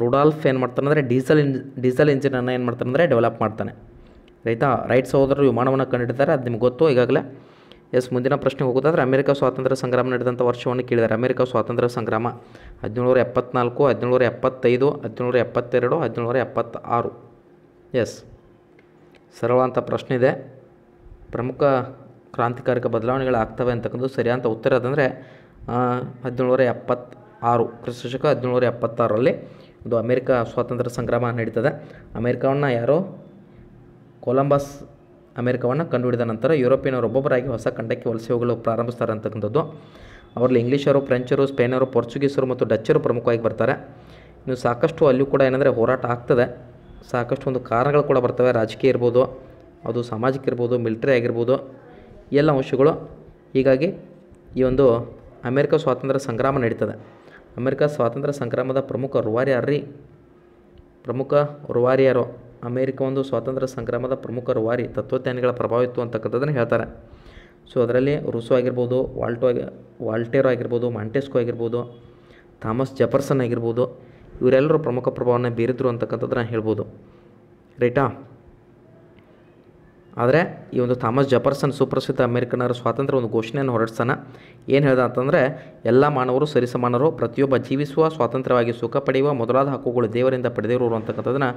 ರುಡಾಲ್ಫ್ ಏನು ಮಾಡ್ತಾನೆ ಅಂದರೆ ಡೀಸೆಲ್ ಇಂಜ್ ಡೀಸೆಲ್ ಇಂಜಿನನ್ನು ಏನು ಮಾಡ್ತಾನೆ ಅಂದರೆ ಡೆವಲಪ್ ಮಾಡ್ತಾನೆ ರೈತಾ ರೈಟ್ ಸಹೋದರರು ವಿಮಾನವನ್ನು ಕಂಡಿಡಿದ್ದಾರೆ ಅದು ನಿಮ್ಗೆ ಗೊತ್ತು ಈಗಾಗಲೇ ಎಸ್ ಮುಂದಿನ ಪ್ರಶ್ನೆ ಹೋಗೋದಾದ್ರೆ ಅಮೆರಿಕ ಸ್ವಾತಂತ್ರ್ಯ ಸಂಗ್ರಾಮ ನಡೆದಂಥ ವರ್ಷವನ್ನು ಕೇಳಿದ್ದಾರೆ ಅಮೆರಿಕ ಸ್ವಾತಂತ್ರ್ಯ ಸಂಗ್ರಾಮ ಹದಿನೇಳುನೂರ ಎಪ್ಪತ್ನಾಲ್ಕು ಹದಿನೇಳುನೂರ ಎಪ್ಪತ್ತೈದು ಹದಿನೇಳು ಎಪ್ಪತ್ತೆರಡು ಹದಿನೇಳುವರೆ ಎಪ್ಪತ್ತಾರು ಎಸ್ ಅಂತ ಪ್ರಶ್ನೆ ಇದೆ ಪ್ರಮುಖ ಕ್ರಾಂತಿಕಾರಿಕ ಬದಲಾವಣೆಗಳು ಆಗ್ತವೆ ಅಂತಕ್ಕಂಥದ್ದು ಸರಿಯಾದಂಥ ಉತ್ತರ ಅದಂದರೆ ಹದಿನೇಳುನೂರ ಎಪ್ಪತ್ತಾರು ಕ್ರಿಸ್ತಶಕ ಹದಿನೇಳುನೂರ ಎಪ್ಪತ್ತಾರರಲ್ಲಿ ಒಂದು ಅಮೇರಿಕ ಸ್ವಾತಂತ್ರ್ಯ ಸಂಗ್ರಾಮ ನಡೀತದೆ ಅಮೇರಿಕಾವನ್ನು ಯಾರೋ ಕೊಲಂಬಸ್ ಅಮೇರಿಕಾವನ್ನು ಕಂಡುಹಿಡಿದ ನಂತರ ಯುರೋಪಿಯನ್ನವರು ಒಬ್ಬೊಬ್ಬರಾಗಿ ಹೊಸ ಖಂಡಕ್ಕೆ ವಲಸೆ ಹೋಗಲು ಪ್ರಾರಂಭಿಸ್ತಾರೆ ಅಂತಕ್ಕಂಥದ್ದು ಅವರಲ್ಲಿ ಇಂಗ್ಲೀಷರು ಫ್ರೆಂಚರು ಸ್ಪೇನರು ಪೋರ್ಚುಗೀಸರು ಮತ್ತು ಡಚ್ಚರು ಪ್ರಮುಖವಾಗಿ ಬರ್ತಾರೆ ಇನ್ನು ಸಾಕಷ್ಟು ಅಲ್ಲಿಯೂ ಕೂಡ ಏನಂದರೆ ಹೋರಾಟ ಆಗ್ತದೆ ಸಾಕಷ್ಟು ಒಂದು ಕಾರಣಗಳು ಕೂಡ ಬರ್ತವೆ ರಾಜಕೀಯ ಇರ್ಬೋದು ಅದು ಸಾಮಾಜಿಕ ಇರ್ಬೋದು ಮಿಲಿಟರಿ ಆಗಿರ್ಬೋದು ಎಲ್ಲ ಅಂಶಗಳು ಹೀಗಾಗಿ ಈ ಒಂದು ಅಮೇರಿಕ ಸ್ವಾತಂತ್ರ್ಯ ಸಂಗ್ರಾಮ ನಡೀತದೆ ಅಮೇರಿಕ ಸ್ವಾತಂತ್ರ್ಯ ಸಂಗ್ರಾಮದ ಪ್ರಮುಖ ರುವಾರಿಯಾರ್ರಿ ಪ್ರಮುಖ ರುವಾರಿಯಾರು ಅಮೇರಿಕ ಒಂದು ಸ್ವಾತಂತ್ರ್ಯ ಸಂಗ್ರಾಮದ ಪ್ರಮುಖ ರುವಾರಿ ತತ್ವಜ್ಞಾನಿಗಳ ಪ್ರಭಾವ ಇತ್ತು ಅಂತಕ್ಕಂಥದ್ದನ್ನು ಹೇಳ್ತಾರೆ ಸೊ ಅದರಲ್ಲಿ ರುಸೋ ಆಗಿರ್ಬೋದು ವಾಲ್ಟೋ ಆಗಿ ವಾಲ್ಟೇರೋ ಆಗಿರ್ಬೋದು ಮಾಂಟೆಸ್ಕೋ ಆಗಿರ್ಬೋದು ಥಾಮಸ್ ಜೆಫರ್ಸನ್ ಆಗಿರ್ಬೋದು ಇವರೆಲ್ಲರೂ ಪ್ರಮುಖ ಪ್ರಭಾವವನ್ನು ಬೀರಿದ್ರು ಅಂತಕ್ಕಂಥದ್ದನ್ನ ಹೇಳ್ಬೋದು ರೈಟಾ ಆದರೆ ಈ ಒಂದು ಥಾಮಸ್ ಜಪರ್ಸನ್ ಸುಪ್ರಸಿದ್ಧ ಅಮೆರಿಕನರ ಸ್ವಾತಂತ್ರ್ಯ ಒಂದು ಘೋಷಣೆಯನ್ನು ಹೊರಡಿಸ್ತಾನೆ ಏನು ಹೇಳ್ದ ಅಂತಂದರೆ ಎಲ್ಲ ಮಾನವರು ಸರಿಸಮಾನರು ಪ್ರತಿಯೊಬ್ಬ ಜೀವಿಸುವ ಸ್ವಾತಂತ್ರ್ಯವಾಗಿ ಸುಖ ಪಡೆಯುವ ಮೊದಲಾದ ಹಕ್ಕುಗಳು ದೇವರಿಂದ ಪಡೆದಿರೋರು ಅಂತಕ್ಕಂಥದ್ದನ್ನು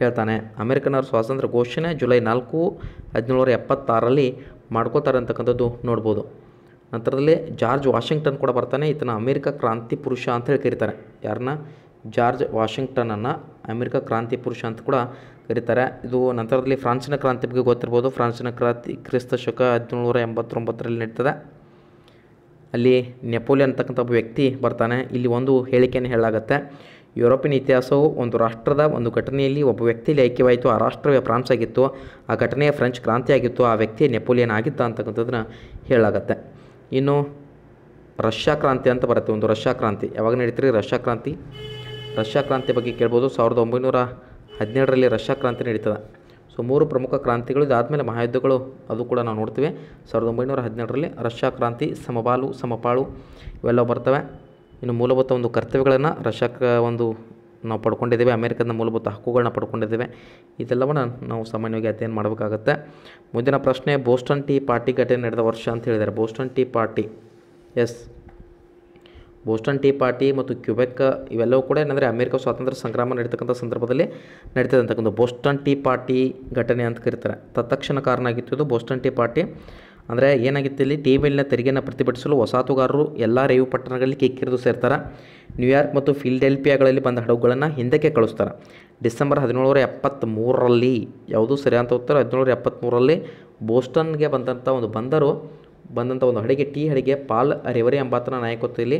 ಹೇಳ್ತಾನೆ ಅಮೆರಿಕನರ ಸ್ವಾತಂತ್ರ್ಯ ಘೋಷಣೆ ಜುಲೈ ನಾಲ್ಕು ಹದಿನೇಳುನೂರ ಎಪ್ಪತ್ತಾರಲ್ಲಿ ಮಾಡ್ಕೋತಾರೆ ಅಂತಕ್ಕಂಥದ್ದು ನೋಡ್ಬೋದು ನಂತರದಲ್ಲಿ ಜಾರ್ಜ್ ವಾಷಿಂಗ್ಟನ್ ಕೂಡ ಬರ್ತಾನೆ ಈತನ ಅಮೆರಿಕ ಕ್ರಾಂತಿ ಪುರುಷ ಅಂತ ಹೇಳಿ ಕರೀತಾರೆ ಯಾರನ್ನ ಜಾರ್ಜ್ ವಾಷಿಂಗ್ಟನನ್ನು ಅಮೆರಿಕ ಕ್ರಾಂತಿ ಪುರುಷ ಅಂತ ಕೂಡ ಕರೀತಾರೆ ಇದು ನಂತರದಲ್ಲಿ ಫ್ರಾನ್ಸಿನ ಕ್ರಾಂತಿ ಬಗ್ಗೆ ಗೊತ್ತಿರ್ಬೋದು ಫ್ರಾನ್ಸಿನ ಕ್ರಾಂತಿ ಕ್ರಿಸ್ತ ಶಕ ಹದಿನೇಳುನೂರ ಎಂಬತ್ತೊಂಬತ್ತರಲ್ಲಿ ನಡೀತದೆ ಅಲ್ಲಿ ನೆಪೋಲಿಯನ್ ಅಂತಕ್ಕಂಥ ಒಬ್ಬ ವ್ಯಕ್ತಿ ಬರ್ತಾನೆ ಇಲ್ಲಿ ಒಂದು ಹೇಳಿಕೆಯನ್ನು ಹೇಳಲಾಗುತ್ತೆ ಯುರೋಪಿಯನ್ ಇತಿಹಾಸವು ಒಂದು ರಾಷ್ಟ್ರದ ಒಂದು ಘಟನೆಯಲ್ಲಿ ಒಬ್ಬ ವ್ಯಕ್ತಿಯಲ್ಲಿ ಐಕ್ಯವಾಯಿತು ಆ ರಾಷ್ಟ್ರವೇ ಫ್ರಾನ್ಸ್ ಆಗಿತ್ತು ಆ ಘಟನೆಯ ಫ್ರೆಂಚ್ ಕ್ರಾಂತಿ ಆಗಿತ್ತು ಆ ವ್ಯಕ್ತಿ ನೆಪೋಲಿಯನ್ ಆಗಿತ್ತು ಅಂತಕ್ಕಂಥದ್ದನ್ನ ಹೇಳಲಾಗುತ್ತೆ ಇನ್ನು ರಷ್ಯಾ ಕ್ರಾಂತಿ ಅಂತ ಬರುತ್ತೆ ಒಂದು ರಷ್ಯಾ ಕ್ರಾಂತಿ ಯಾವಾಗ ನಡೀತೀರಿ ರಷ್ಯಾ ಕ್ರಾಂತಿ ರಷ್ಯಾ ಕ್ರಾಂತಿ ಬಗ್ಗೆ ಕೇಳ್ಬೋದು ಸಾವಿರದ ಒಂಬೈನೂರ ಹದಿನೇಳರಲ್ಲಿ ರಷ್ಯಾ ಕ್ರಾಂತಿ ನಡೀತದೆ ಸೊ ಮೂರು ಪ್ರಮುಖ ಕ್ರಾಂತಿಗಳು ಇದಾದಮೇಲೆ ಮಹಾಯುದ್ಧಗಳು ಅದು ಕೂಡ ನಾವು ನೋಡ್ತೀವಿ ಸಾವಿರದ ಒಂಬೈನೂರ ಹದಿನೇಳರಲ್ಲಿ ರಷ್ಯಾ ಕ್ರಾಂತಿ ಸಮಬಾಲು ಸಮಪಾಳು ಇವೆಲ್ಲ ಬರ್ತವೆ ಇನ್ನು ಮೂಲಭೂತ ಒಂದು ಕರ್ತವ್ಯಗಳನ್ನು ರಷ್ಯಾಕ ಒಂದು ನಾವು ಪಡ್ಕೊಂಡಿದ್ದೇವೆ ಅಮೇರಿಕದ ಮೂಲಭೂತ ಹಕ್ಕುಗಳನ್ನ ಪಡ್ಕೊಂಡಿದ್ದೇವೆ ಇದೆಲ್ಲವನ್ನು ನಾವು ಸಾಮಾನ್ಯವಾಗಿ ಅಧ್ಯಯನ ಮಾಡಬೇಕಾಗತ್ತೆ ಮುಂದಿನ ಪ್ರಶ್ನೆ ಬೋಸ್ಟನ್ ಟೀ ಪಾರ್ಟಿ ಘಟನೆ ನಡೆದ ವರ್ಷ ಅಂತ ಹೇಳಿದ್ದಾರೆ Boston Tea Party yes Boston Tea Party ಮತ್ತು ಕ್ಯೂಬೆಕ್ ಇವೆಲ್ಲವೂ ಕೂಡ ಏನಂದರೆ ಅಮೆರಿಕ ಸ್ವಾತಂತ್ರ್ಯ ಸಂಗ್ರಾಮ ನಡೀತಕ್ಕಂಥ ಸಂದರ್ಭದಲ್ಲಿ ನಡೀತದಂತಕ್ಕಂಥ ಬೋಸ್ಟನ್ ಟೀ ಪಾರ್ಟಿ ಘಟನೆ ಅಂತ ಕರೀತಾರೆ ತತ್ಕ್ಷಣ ಕಾರಣ ಆಗಿತ್ತು ಇದು ಬೋಸ್ಟನ್ ಟೀ ಪಾರ್ಟಿ ಅಂದರೆ ಏನಾಗಿತ್ತು ಇಲ್ಲಿ ಟೀ ಮೇಲಿನ ತೆರಿಗೆಯನ್ನು ಪ್ರತಿಭಟಿಸಲು ವಸಾತುಗಾರರು ಎಲ್ಲ ರೇವು ಪಟ್ಟಣಗಳಲ್ಲಿ ಕಿಕ್ಕಿರಿದು ಸೇರ್ತಾರೆ ನ್ಯೂಯಾರ್ಕ್ ಮತ್ತು ಫಿಲ್ಡೆಲ್ಪಿಯಾಗಳಲ್ಲಿ ಬಂದ ಹಡಗುಗಳನ್ನು ಹಿಂದಕ್ಕೆ ಕಳಿಸ್ತಾರೆ ಡಿಸೆಂಬರ್ ಹದಿನೇಳರ ಎಪ್ಪತ್ತ್ಮೂರರಲ್ಲಿ ಯಾವುದು ಅಂತ ಹೋಗ್ತಾರೆ ಹದಿನೇಳರ ಎಪ್ಪತ್ತ್ಮೂರರಲ್ಲಿ ಬೋಸ್ಟನ್ಗೆ ಬಂದಂಥ ಒಂದು ಬಂದರು ಬಂದಂಥ ಒಂದು ಹಡಗೆ ಟೀ ಹಡಿಗೆ ಪಾಲ್ ರೆವರಿ ಎಂಬಾತನ ನಾಯಕತ್ವದಲ್ಲಿ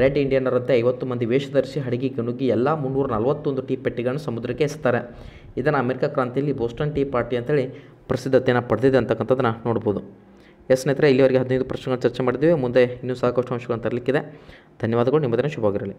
ರೆಡ್ ಇಂಡಿಯನ್ನರಂತೆ ಐವತ್ತು ಮಂದಿ ವೇಷಧರಿಸಿ ಹಡಗಿ ನುಗ್ಗಿ ಎಲ್ಲ ಮುನ್ನೂರ ನಲವತ್ತೊಂದು ಟೀ ಪೆಟ್ಟಿಗಳನ್ನು ಸಮುದ್ರಕ್ಕೆ ಎಸ್ತಾರೆ ಇದನ್ನು ಅಮೆರಿಕ ಕ್ರಾಂತಿಯಲ್ಲಿ ಬೋಸ್ಟನ್ ಟೀ ಪಾರ್ಟಿ ಅಂತೇಳಿ ಪ್ರಸಿದ್ಧತೆಯನ್ನು ಪಡೆದಿದೆ ಅಂತಕ್ಕಂಥದ್ದನ್ನು ನೋಡ್ಬೋದು ಎಸ್ ಸ್ನೇಹಿತರೆ ಇಲ್ಲಿವರೆಗೆ ಹದಿನೈದು ಪ್ರಶ್ನೆಗಳನ್ನು ಚರ್ಚೆ ಮಾಡಿದ್ದೀವಿ ಮುಂದೆ ಇನ್ನೂ ಸಾಕಷ್ಟು ಅಂಶಗಳನ್ನು ತರಲಿಕ್ಕಿದೆ ಧನ್ಯವಾದಗಳು ನಿಮ್ಮದೇ ಶುಭವಾಗಿರಲಿ